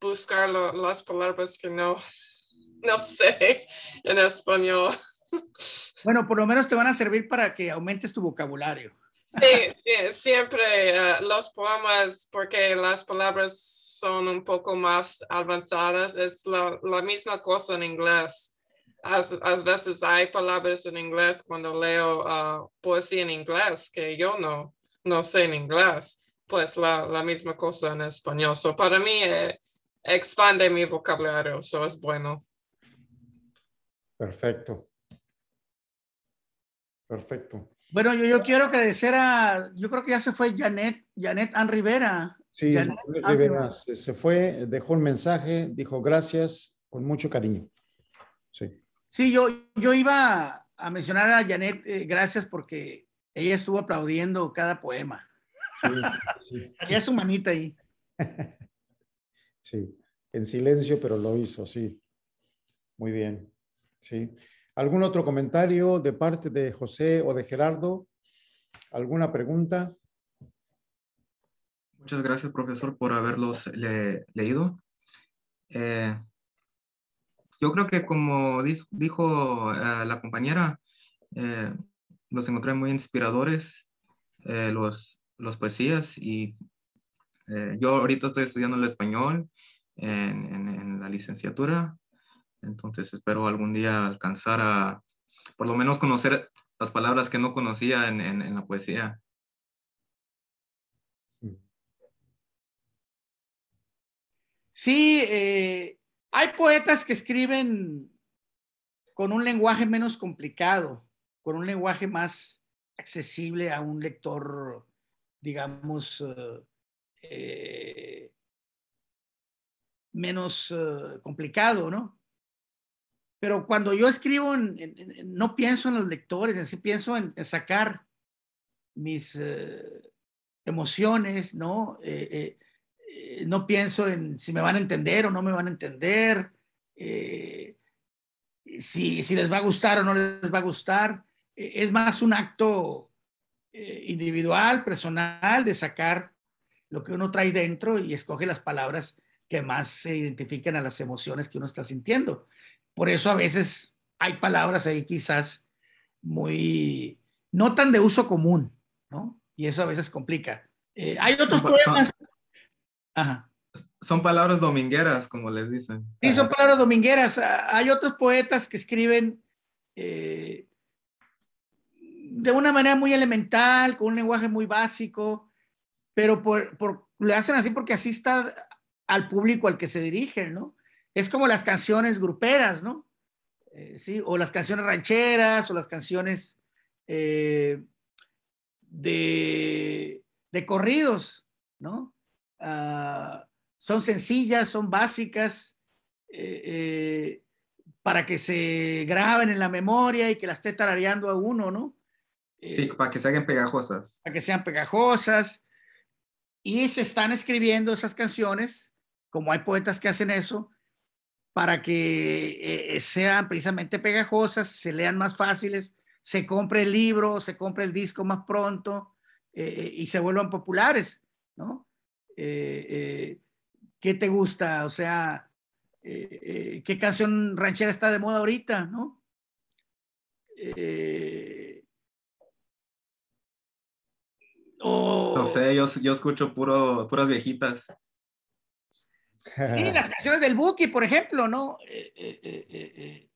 buscar las palabras que no no sé en español. Bueno, por lo menos te van a servir para que aumentes tu vocabulario. Sí, siempre eh, los poemas, porque las palabras son un poco más avanzadas, es la, misma cosa en inglés. A veces hay palabras en inglés cuando leo ah, poesía en inglés que yo no, no sé en inglés, pues la, misma cosa en español. So para mí eh, expande mi vocabulario, eso es bueno. Perfecto. Perfecto. Bueno, yo, yo, quiero agradecer a, yo creo que ya se fue Janet, Janet Ann Rivera. Sí, se, fue, dejó un mensaje, dijo gracias con mucho cariño. Sí, sí yo, yo iba a mencionar a Janet, eh, gracias porque ella estuvo aplaudiendo cada poema. Sí, es su manita ahí. Sí, en silencio, pero lo hizo, sí. Muy bien. Sí. ¿Algún otro comentario de parte de José o de Gerardo? ¿Alguna pregunta? Muchas gracias, profesor, por haberlos eh, leído. Eh, yo creo que como dijo, eh, la compañera, los encontré muy inspiradores, los, poesías, y yo ahorita estoy estudiando el español en la licenciatura, entonces espero algún día alcanzar a, por lo menos conocer las palabras que no conocía en, la poesía. Sí, eh, hay poetas que escriben con un lenguaje menos complicado, con un lenguaje más accesible a un lector, digamos, eh, menos eh, complicado, ¿no? Pero cuando yo escribo, no pienso en los lectores, en pienso en, sacar mis eh, emociones, eh, eh, ¿no? pienso en si me van a entender o no me van a entender, si, si, les va a gustar o no les va a gustar. E, es más un acto individual, personal, de sacar lo que uno trae dentro y escoge las palabras que más se identifiquen a las emociones que uno está sintiendo. Por eso a veces hay palabras ahí quizás muy, no tan de uso común, ¿no? Y eso a veces complica. Eh, hay otros son, Ajá. son palabras domingueras, como les dicen. Sí, son palabras domingueras. Ah, hay otros poetas que escriben eh, de una manera muy elemental, con un lenguaje muy básico, pero por, hacen así porque así está al público al que se dirigen, ¿no? Es como las canciones gruperas, ¿no? Eh, sí, o las canciones rancheras, o las canciones eh, de, corridos, ¿no? Ah, son sencillas, son básicas, eh, para que se graben en la memoria y que las esté tarareando a uno, ¿no? Sí, para que se hagan pegajosas. Para que sean pegajosas. Y se están escribiendo esas canciones, como hay poetas que hacen eso, para que eh, eh, sean precisamente pegajosas, se lean más fáciles, se compre el libro, se compre el disco más pronto eh, y se vuelvan populares, ¿no? ¿Qué te gusta? O sea, ¿qué canción ranchera está de moda ahorita, no? sé, yo, yo escucho puras viejitas. Sí, las canciones del Buki, por ejemplo, ¿no? Eh, eh, eh,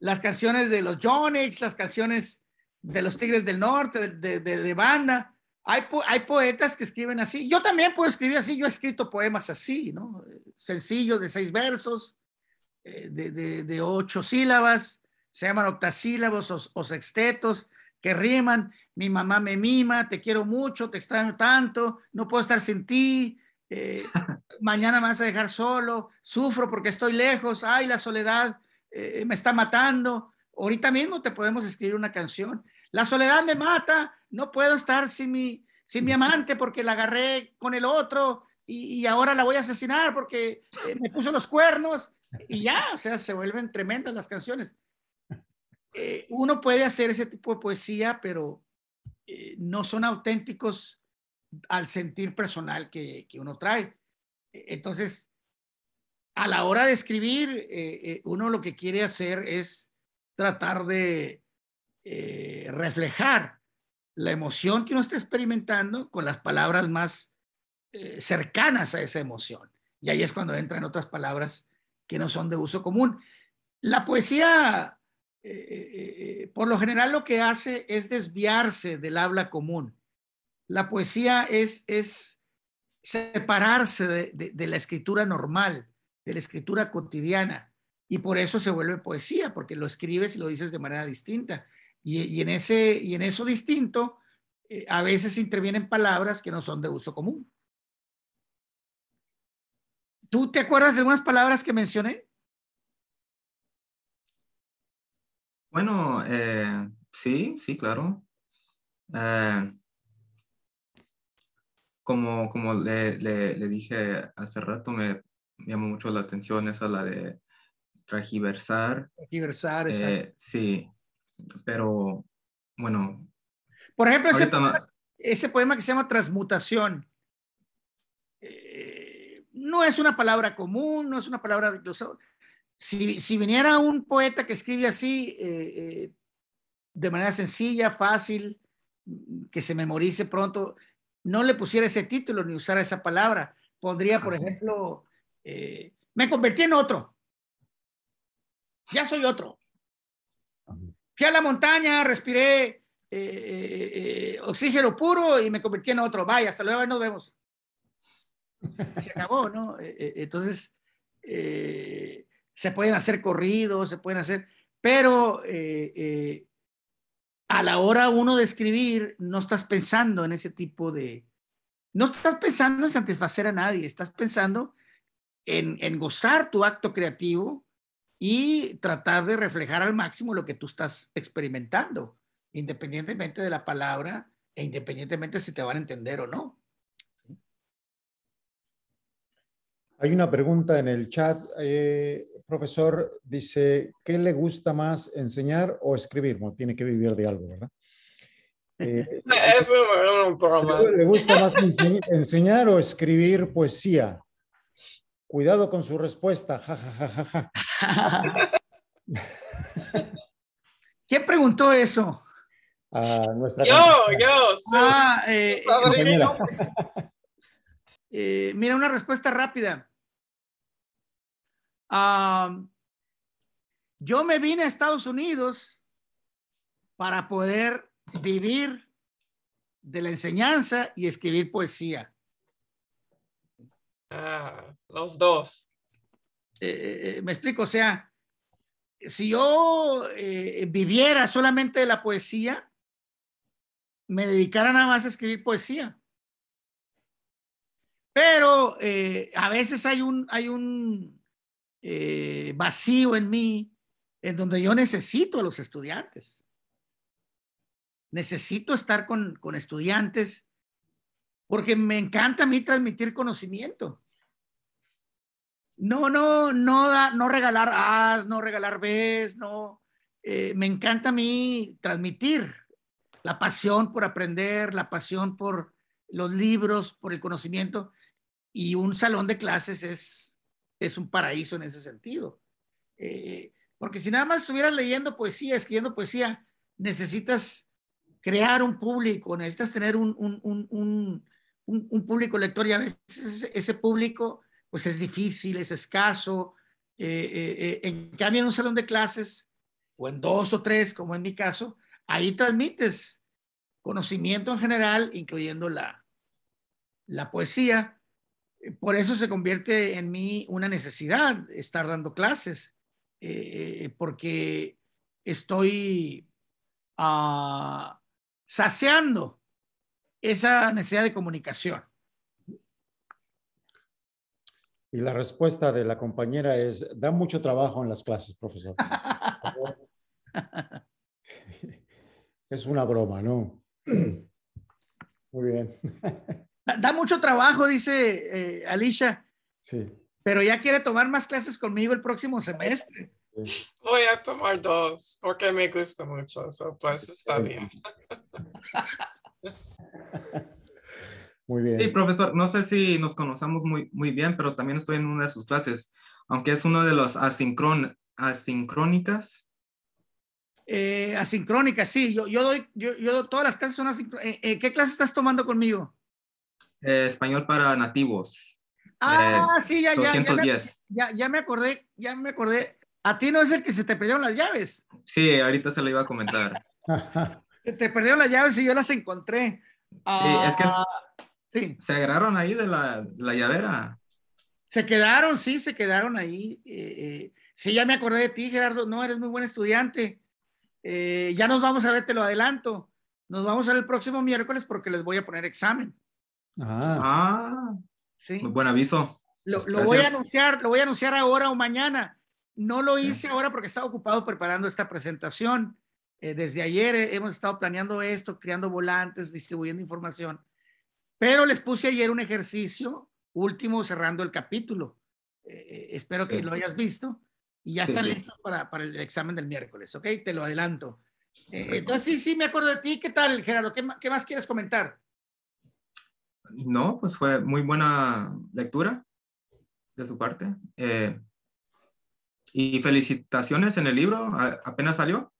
las canciones de los Jonix, las canciones de los Tigres del Norte, de, de, de banda. Hay, hay, poetas que escriben así. Yo también puedo escribir así. Yo he escrito poemas así, ¿no? Sencillos de seis versos, de, de, de ocho sílabas. Se llaman octasílabos o, o sextetos que riman. Mi mamá me mima, te quiero mucho, te extraño tanto, no puedo estar sin ti eh, mañana me vas a dejar solo, sufro porque estoy lejos, ay, la soledad eh, me está matando. Ahorita mismo te podemos escribir una canción. La soledad me mata, no puedo estar sin mi, sin mi amante porque la agarré con el otro y, y ahora la voy a asesinar porque eh, me puso los cuernos y ya, o sea, se vuelven tremendas las canciones. uno puede hacer ese tipo de poesía, pero no son auténticos al sentir personal que, uno trae. E, entonces, a la hora de escribir, eh, eh, uno lo que quiere hacer es tratar de eh, reflejar la emoción que uno está experimentando con las palabras más cercanas a esa emoción. Y ahí es cuando entran otras palabras que no son de uso común. La poesía, por lo general, lo que hace es desviarse del habla común la poesía es, es separarse de, la escritura normal, de la escritura cotidiana. Y por eso se vuelve poesía, porque lo escribes y lo dices de manera distinta. Y, en, ese, y en eso distinto, eh, a veces intervienen palabras que no son de uso común. ¿Tú te acuerdas de algunas palabras que mencioné? Bueno, eh, sí, sí, claro. Eh, como, como le, le, dije hace rato, me llamó mucho la atención esa, la de tragiversar. Tragiversar, eh, Sí, pero bueno. Por ejemplo, ese poema, ese poema, que se llama Transmutación. Eh, no es una palabra común, no es una palabra... De Si, si viniera un poeta que escribe así, eh, eh, de manera sencilla, fácil, que se memorice pronto, no le pusiera ese título ni usara esa palabra. Pondría, por ejemplo, eh, me convertí en otro. Ya soy otro. Fui a la montaña, respiré eh, eh, oxígeno puro y me convertí en otro. Vaya, hasta luego y nos vemos. Se acabó, ¿no? entonces, se pueden hacer corridos, se pueden hacer, pero a la hora uno de escribir, no estás pensando en ese tipo de... No estás pensando en satisfacer a nadie, estás pensando en, en gozar tu acto creativo y tratar de reflejar al máximo lo que tú estás experimentando, independientemente de la palabra e independientemente si te van a entender o no. Hay una pregunta en el chat. Eh, profesor, dice, ¿qué le gusta más enseñar o escribir? Bueno, tiene que vivir de algo, ¿verdad? Eh, ¿Le gusta más enseñar o escribir poesía? Cuidado con su respuesta. ¿Quién preguntó eso? A yo, yo. Ah, eh, eh, eh, mira, una respuesta rápida yo me vine a Estados Unidos para poder vivir de la enseñanza y escribir poesía. Ah, los dos. Eh, eh, eh, me explico, o sea, si yo viviera solamente de la poesía, me dedicara nada más a escribir poesía. Pero a veces hay un, hay un, eh, vacío en mí, en donde yo necesito a los estudiantes. Necesito estar con, estudiantes porque me encanta a mí transmitir conocimiento. No, no, no, da, no regalar A's, no regalar B's, no. Eh, me encanta a mí transmitir la pasión por aprender, la pasión por los libros, por el conocimiento. Y un salón de clases es es un paraíso en ese sentido. Eh, porque si nada más estuvieras leyendo poesía, escribiendo poesía, necesitas crear un público, necesitas tener un, público lector y a veces ese público pues es difícil, es escaso. Eh, eh, en cambio, en un salón de clases o en dos o tres, como en mi caso, ahí transmites conocimiento en general, incluyendo la, la poesía, eh, por eso se convierte en mí una necesidad estar dando clases, eh, eh, porque estoy ah, saciando esa necesidad de comunicación. Y la respuesta de la compañera es, da mucho trabajo en las clases, profesor. es una broma, ¿no? Muy bien. Da, mucho trabajo, dice eh, Alicia. Sí. Pero ya quiere tomar más clases conmigo el próximo semestre. Voy a tomar dos porque me gusta mucho, Eso pues está bien. Muy bien. Sí, profesor, no sé si nos conocemos muy, muy bien, pero también estoy en una de sus clases, aunque es una de las asincrónicas. Eh, asincrónicas, sí, yo, yo doy, yo, yo, todas las clases son asincrónicas. Eh, ¿Qué clase estás tomando conmigo? Eh, español para nativos. Eh, ah, sí, ya, ya, ya, ya, me acordé, ya me acordé. A ti no es el que se te perdieron las llaves. Sí, ahorita se lo iba a comentar. se te perdieron las llaves y yo las encontré. sí, es que ah, se agarraron ahí de la, llavera. Se quedaron, sí, se quedaron ahí. Eh, sí, ya me acordé de ti, Gerardo. No, eres muy buen estudiante. ya nos vamos a ver, te lo adelanto. Nos vamos a ver el próximo miércoles porque les voy a poner examen. Ah, ah sí. buen aviso. Lo, pues voy a anunciar, lo voy a anunciar ahora o mañana. No lo hice ahora porque estaba ocupado preparando esta presentación. Eh, desde ayer hemos estado planeando esto, creando volantes, distribuyendo información. Pero les puse ayer un ejercicio último cerrando el capítulo. Eh, eh, espero que lo hayas visto. Y ya están listos para, el examen del miércoles, ¿ok? Te lo adelanto. entonces, sí, sí, me acuerdo de ti. ¿Qué tal, Gerardo? qué más quieres comentar? no, pues fue muy buena lectura de su parte. Eh, y felicitaciones en el libro, apenas salió.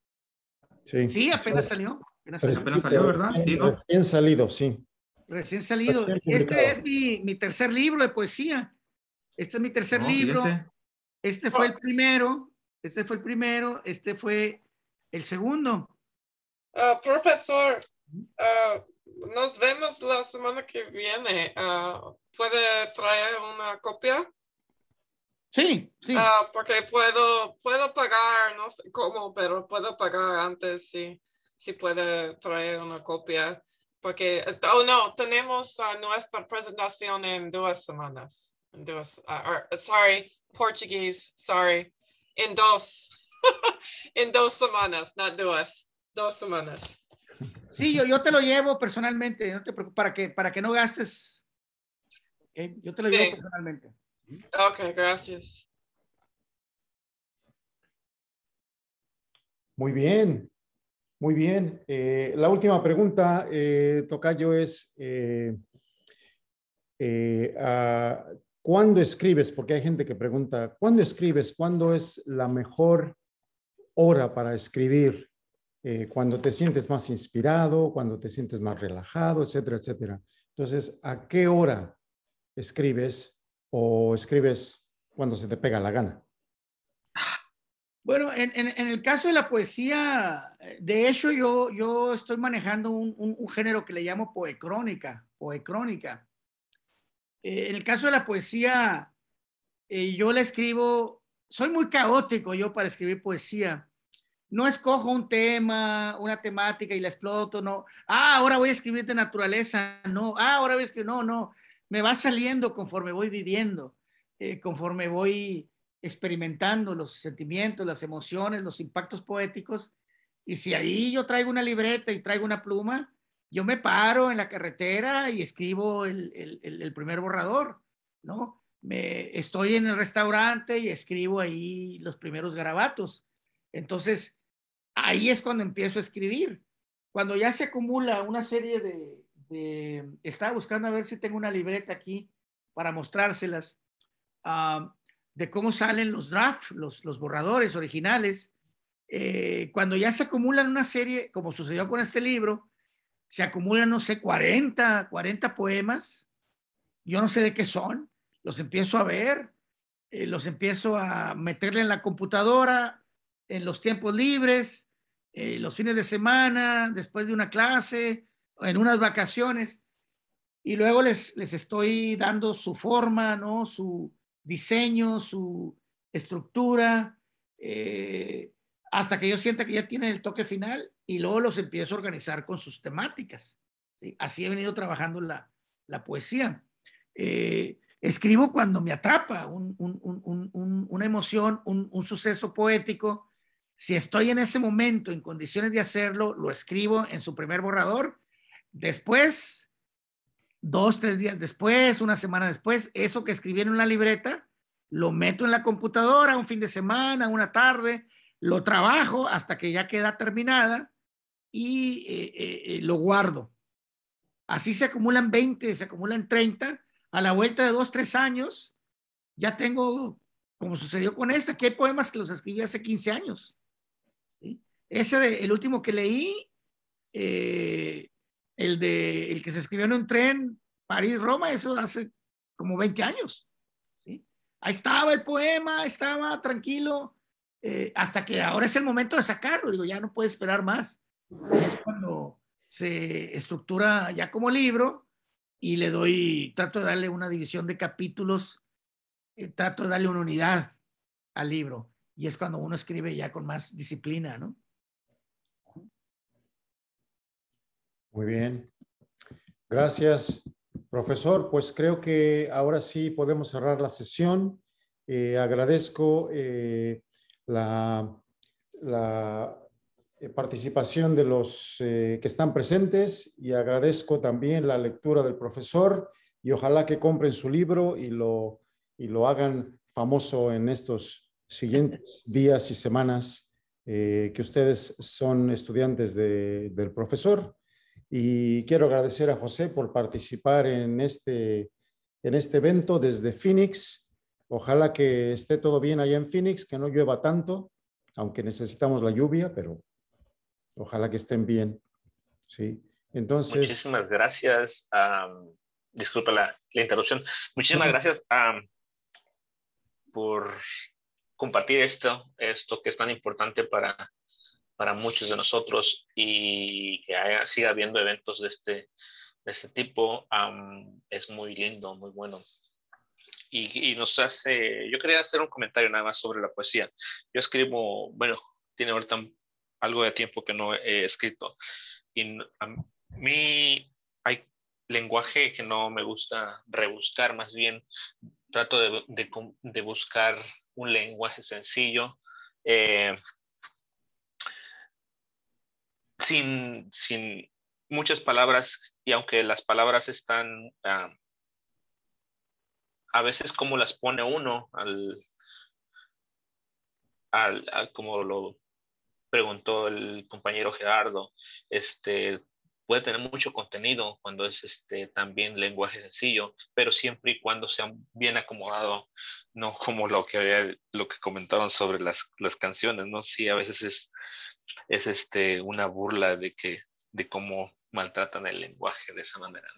Sí, apenas salió. Apenas, salió, ¿verdad? Recién salido, sí. Recién salido. este es mi, tercer libro de poesía. Este es mi tercer libro. Este fue el primero. Este fue el primero. Este fue el segundo. Ah, profesor, ah, nos vemos la semana que viene. Ah, ¿Puede traer una copia? Sí, sí. Ah, porque puedo, puedo pagar, no sé cómo, pero puedo pagar antes si, si puede traer una copia. Porque, oh no, tenemos nuestra presentación en dos semanas. En dos, ah, er, sorry, Portuguese, sorry. En dos. en dos semanas, not dos. Dos semanas. Sí, yo, te lo llevo personalmente, no te preocupes, para que, para que no gastes. yo te lo llevo personalmente. Ok, gracias. Muy bien, muy bien. Eh, la última pregunta, eh, Tocayo, es eh, ¿cuándo escribes? Porque hay gente que pregunta, ¿cuándo escribes? ¿Cuándo es la mejor hora para escribir? Eh, cuando te sientes más inspirado, cuando te sientes más relajado, etcétera, etcétera. Entonces, ¿a qué hora escribes o escribes cuando se te pega la gana? Bueno, en, el caso de la poesía, eh, de hecho yo, estoy manejando un, género que le llamo poecrónica, poecrónica. Eh, en el caso de la poesía, yo la escribo, soy muy caótico yo para escribir poesía, no escojo un tema, una temática y la exploto, no. Ah, ahora voy a escribir de naturaleza, no. Ah, ahora voy a no, no. Me va saliendo conforme voy viviendo, eh, conforme voy experimentando los sentimientos, las emociones, los impactos poéticos. Y si ahí yo traigo una libreta y traigo una pluma, yo me paro en la carretera y escribo el, primer borrador, ¿no? Me, estoy en el restaurante y escribo ahí los primeros garabatos. Entonces, ahí es cuando empiezo a escribir. Cuando ya se acumula una serie de, estaba buscando a ver si tengo una libreta aquí para mostrárselas, ah, de cómo salen los drafts, los, borradores originales. Eh, cuando ya se acumulan una serie, como sucedió con este libro, se acumulan, no sé, 40, 40 poemas. Yo no sé de qué son. Los empiezo a ver, eh, los empiezo a meterle en la computadora, en los tiempos libres, eh, los fines de semana, después de una clase, en unas vacaciones. Y luego les, les estoy dando su forma, ¿no? Su diseño, su estructura, eh, hasta que yo sienta que ya tienen el toque final y luego los empiezo a organizar con sus temáticas. Así he venido trabajando la, la poesía. Eh, escribo cuando me atrapa una emoción, un, suceso poético, si estoy en ese momento en condiciones de hacerlo, lo escribo en su primer borrador. Después, dos, tres días después, una semana después, eso que escribí en una libreta, lo meto en la computadora un fin de semana, una tarde, lo trabajo hasta que ya queda terminada y eh, eh, eh, lo guardo. Así se acumulan 20, se acumulan 30. A la vuelta de dos, tres años, ya tengo, como sucedió con esta, que hay poemas que los escribí hace 15 años. Ese, el último que leí, eh, el, de, el que se escribió en un tren, París-Roma, eso hace como 20 años. ¿sí? Ahí estaba el poema, estaba tranquilo, eh, hasta que ahora es el momento de sacarlo, digo, ya no puede esperar más. Es cuando se estructura ya como libro y le doy, trato de darle una división de capítulos, eh, trato de darle una unidad al libro. Y es cuando uno escribe ya con más disciplina, ¿no? Muy bien. Gracias, profesor. Pues creo que ahora sí podemos cerrar la sesión. Eh, agradezco eh, la, eh, participación de los que están presentes y agradezco también la lectura del profesor y ojalá que compren su libro y lo, hagan famoso en estos siguientes días y semanas que ustedes son estudiantes del profesor. Y quiero agradecer a José por participar en este, en este evento desde Phoenix. Ojalá que esté todo bien allá en Phoenix, que no llueva tanto, aunque necesitamos la lluvia, pero ojalá que estén bien. Sí. Entonces. Muchísimas gracias. disculpa la, interrupción. Muchísimas gracias por compartir esto, esto que es tan importante para para muchos de nosotros y que haya, siga habiendo eventos de este, de este tipo es muy lindo, muy bueno. Y, nos hace, yo quería hacer un comentario nada más sobre la poesía. Yo escribo, bueno, tiene ahorita algo de tiempo que no he escrito. Y a mí hay lenguaje que no me gusta rebuscar, más bien trato de, de, buscar un lenguaje sencillo eh, sin, sin muchas palabras y aunque las palabras están ah, a veces como las pone uno al, al, al, como lo preguntó el compañero Gerardo, este, puede tener mucho contenido cuando es este, también lenguaje sencillo, pero siempre y cuando sea bien acomodado, no como lo que, había, lo que comentaron sobre las, canciones, ¿no? Sí, a veces es, es este, una burla de, que, de cómo maltratan el lenguaje de esa manera.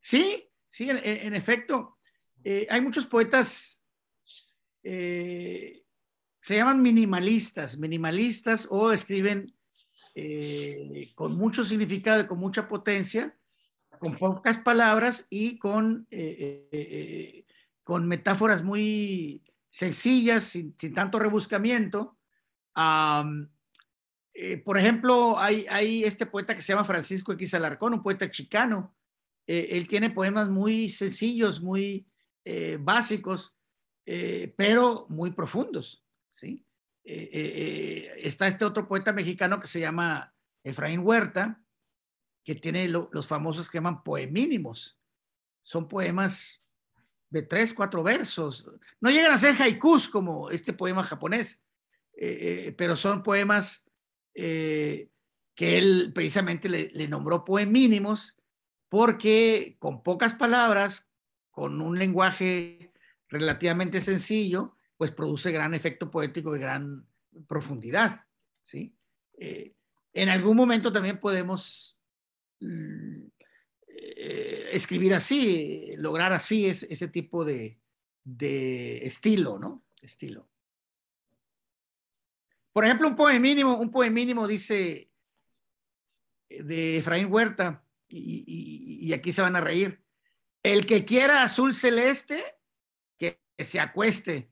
Sí, sí, en, efecto. Eh, hay muchos poetas, eh, se llaman minimalistas, minimalistas o escriben eh, con mucho significado y con mucha potencia, con pocas palabras y con, eh, eh, con metáforas muy sencillas, sin, tanto rebuscamiento. por ejemplo, hay, hay este poeta que se llama Francisco X. Alarcón, un poeta chicano. él tiene poemas muy sencillos, muy básicos, pero muy profundos. ¿sí? Eh, eh, eh, está este otro poeta mexicano que se llama Efraín Huerta, que tiene los famosos que llaman poemínimos. Son poemas de tres, cuatro versos. No llegan a ser haikus como este poema japonés, pero son poemas que él precisamente le, le nombró poemínimos porque con pocas palabras, con un lenguaje relativamente sencillo, pues produce gran efecto poético y gran profundidad. ¿sí? Eh, en algún momento también podemos mm, eh, escribir así, lograr así ese tipo de, estilo, ¿no? Estilo. Por ejemplo, un poema mínimo, un poema mínimo dice eh, de Efraín Huerta, y, aquí se van a reír. El que quiera azul celeste, que se acueste.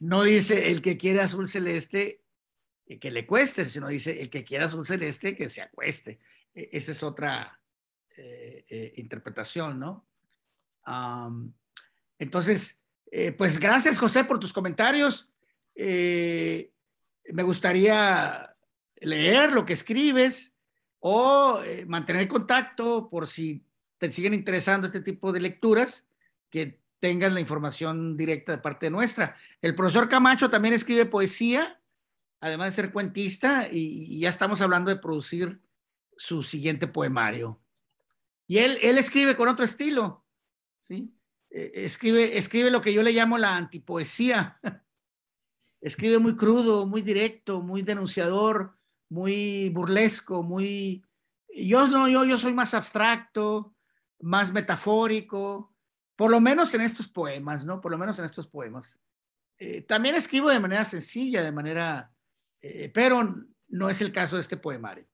No dice el que quiere azul celeste eh, que le cueste, sino dice el que quiere azul celeste que se acueste. E, esa es otra eh, eh, interpretación, ¿no? entonces, pues gracias José por tus comentarios. me gustaría leer lo que escribes o mantener contacto por si te siguen interesando este tipo de lecturas que tengas la información directa de parte nuestra. El profesor Camacho también escribe poesía, además de ser cuentista, y, ya estamos hablando de producir su siguiente poemario. Y él, él escribe con otro estilo, ¿sí? E, escribe, escribe lo que yo le llamo la antipoesía. Escribe muy crudo, muy directo, muy denunciador, muy burlesco, muy... Yo, no, yo, yo soy más abstracto, más metafórico, por lo menos en estos poemas, ¿no? Por lo menos en estos poemas. Eh, también escribo de manera sencilla, de manera, eh, pero no es el caso de este poemario.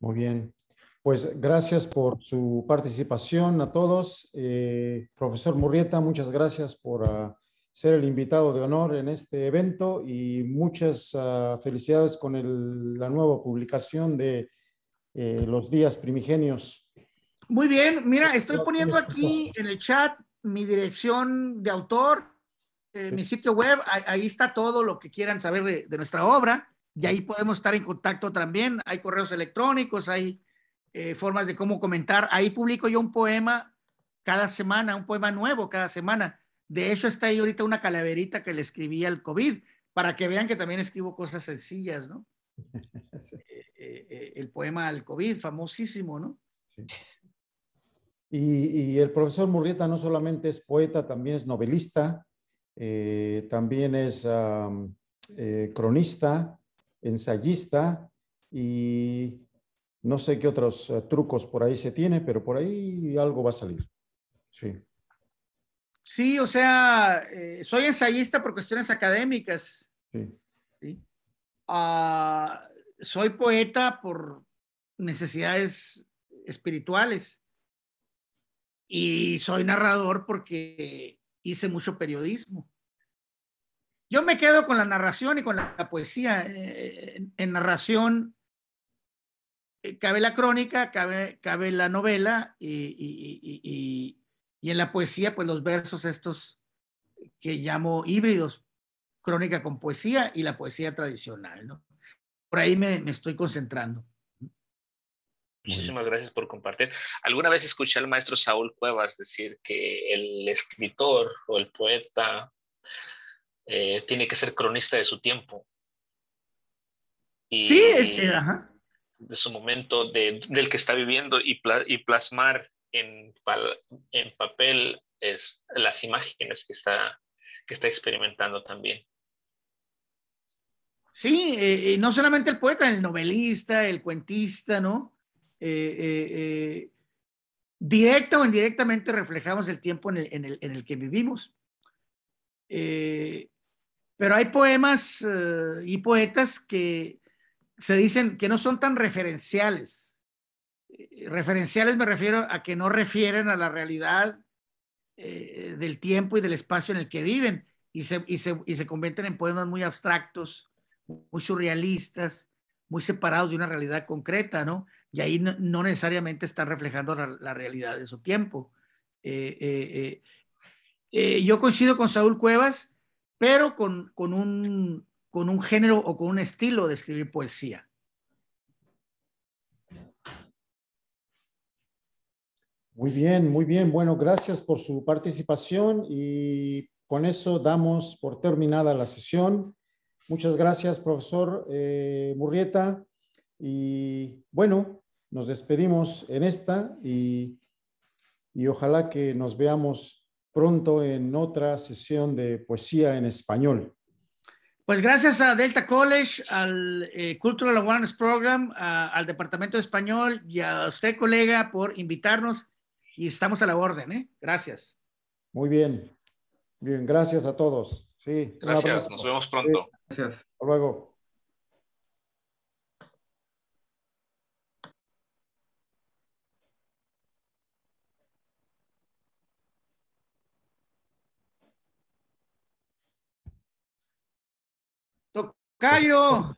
Muy bien. Pues gracias por su participación a todos. Eh, profesor Murrieta, muchas gracias por ah, ser el invitado de honor en este evento y muchas ah, felicidades con la nueva publicación de eh, los días primigenios. Muy bien, mira, estoy poniendo aquí en el chat mi dirección de autor, eh, mi sitio web, ahí, está todo lo que quieran saber de, nuestra obra y ahí podemos estar en contacto también. Hay correos electrónicos, hay eh, formas de cómo comentar. Ahí publico yo un poema cada semana, un poema nuevo cada semana. De hecho, está ahí ahorita una calaverita que le escribí al COVID para que vean que también escribo cosas sencillas, ¿no? Eh, el poema al COVID, famosísimo, ¿no? Sí. Y, el profesor Murrieta no solamente es poeta, también es novelista, eh, también es eh, cronista, ensayista y no sé qué otros trucos por ahí se tiene, pero por ahí algo va a salir. Sí. Sí, o sea, soy ensayista por cuestiones académicas. Sí. ¿sí? Ah, soy poeta por necesidades espirituales y soy narrador porque hice mucho periodismo. Yo me quedo con la narración y con la, poesía. Eh, eh, en, narración eh, cabe la crónica, cabe, la novela y, y, en la poesía pues los versos estos que llamo híbridos, crónica con poesía y la poesía tradicional, ¿no? por ahí me, estoy concentrando. Muchísimas gracias por compartir. Alguna vez escuché al maestro Saúl Cuevas decir que el escritor o el poeta eh, tiene que ser cronista de su tiempo. Y sí, de su momento, del que está viviendo y, plasmar en, papel las imágenes que está, que está experimentando también. Sí, eh, eh, no solamente el poeta, el novelista, el cuentista, ¿no? Eh, directa o indirectamente reflejamos el tiempo en el, que vivimos. pero hay poemas y poetas que se dicen que no son tan referenciales. referenciales me refiero a que no refieren a la realidad del tiempo y del espacio en el que viven y se convierten en poemas muy abstractos muy surrealistas, muy separados de una realidad concreta, ¿no? Y ahí no, necesariamente está reflejando la, realidad de su tiempo. Eh, eh, eh, yo coincido con Saúl Cuevas, pero con un género o con un estilo de escribir poesía. Muy bien, muy bien. Bueno, gracias por su participación y con eso damos por terminada la sesión. Muchas gracias, profesor eh, Murrieta. Y bueno, nos despedimos en esta y, ojalá que nos veamos pronto en otra sesión de poesía en español. Pues gracias a Delta College, al eh, Cultural Awareness Program, al Departamento de Español y a usted, colega, por invitarnos y estamos a la orden. ¿eh? Gracias. Muy bien. Bien, gracias a todos. Sí, gracias. Nos vemos pronto. Gracias. Hasta luego. Tocayo.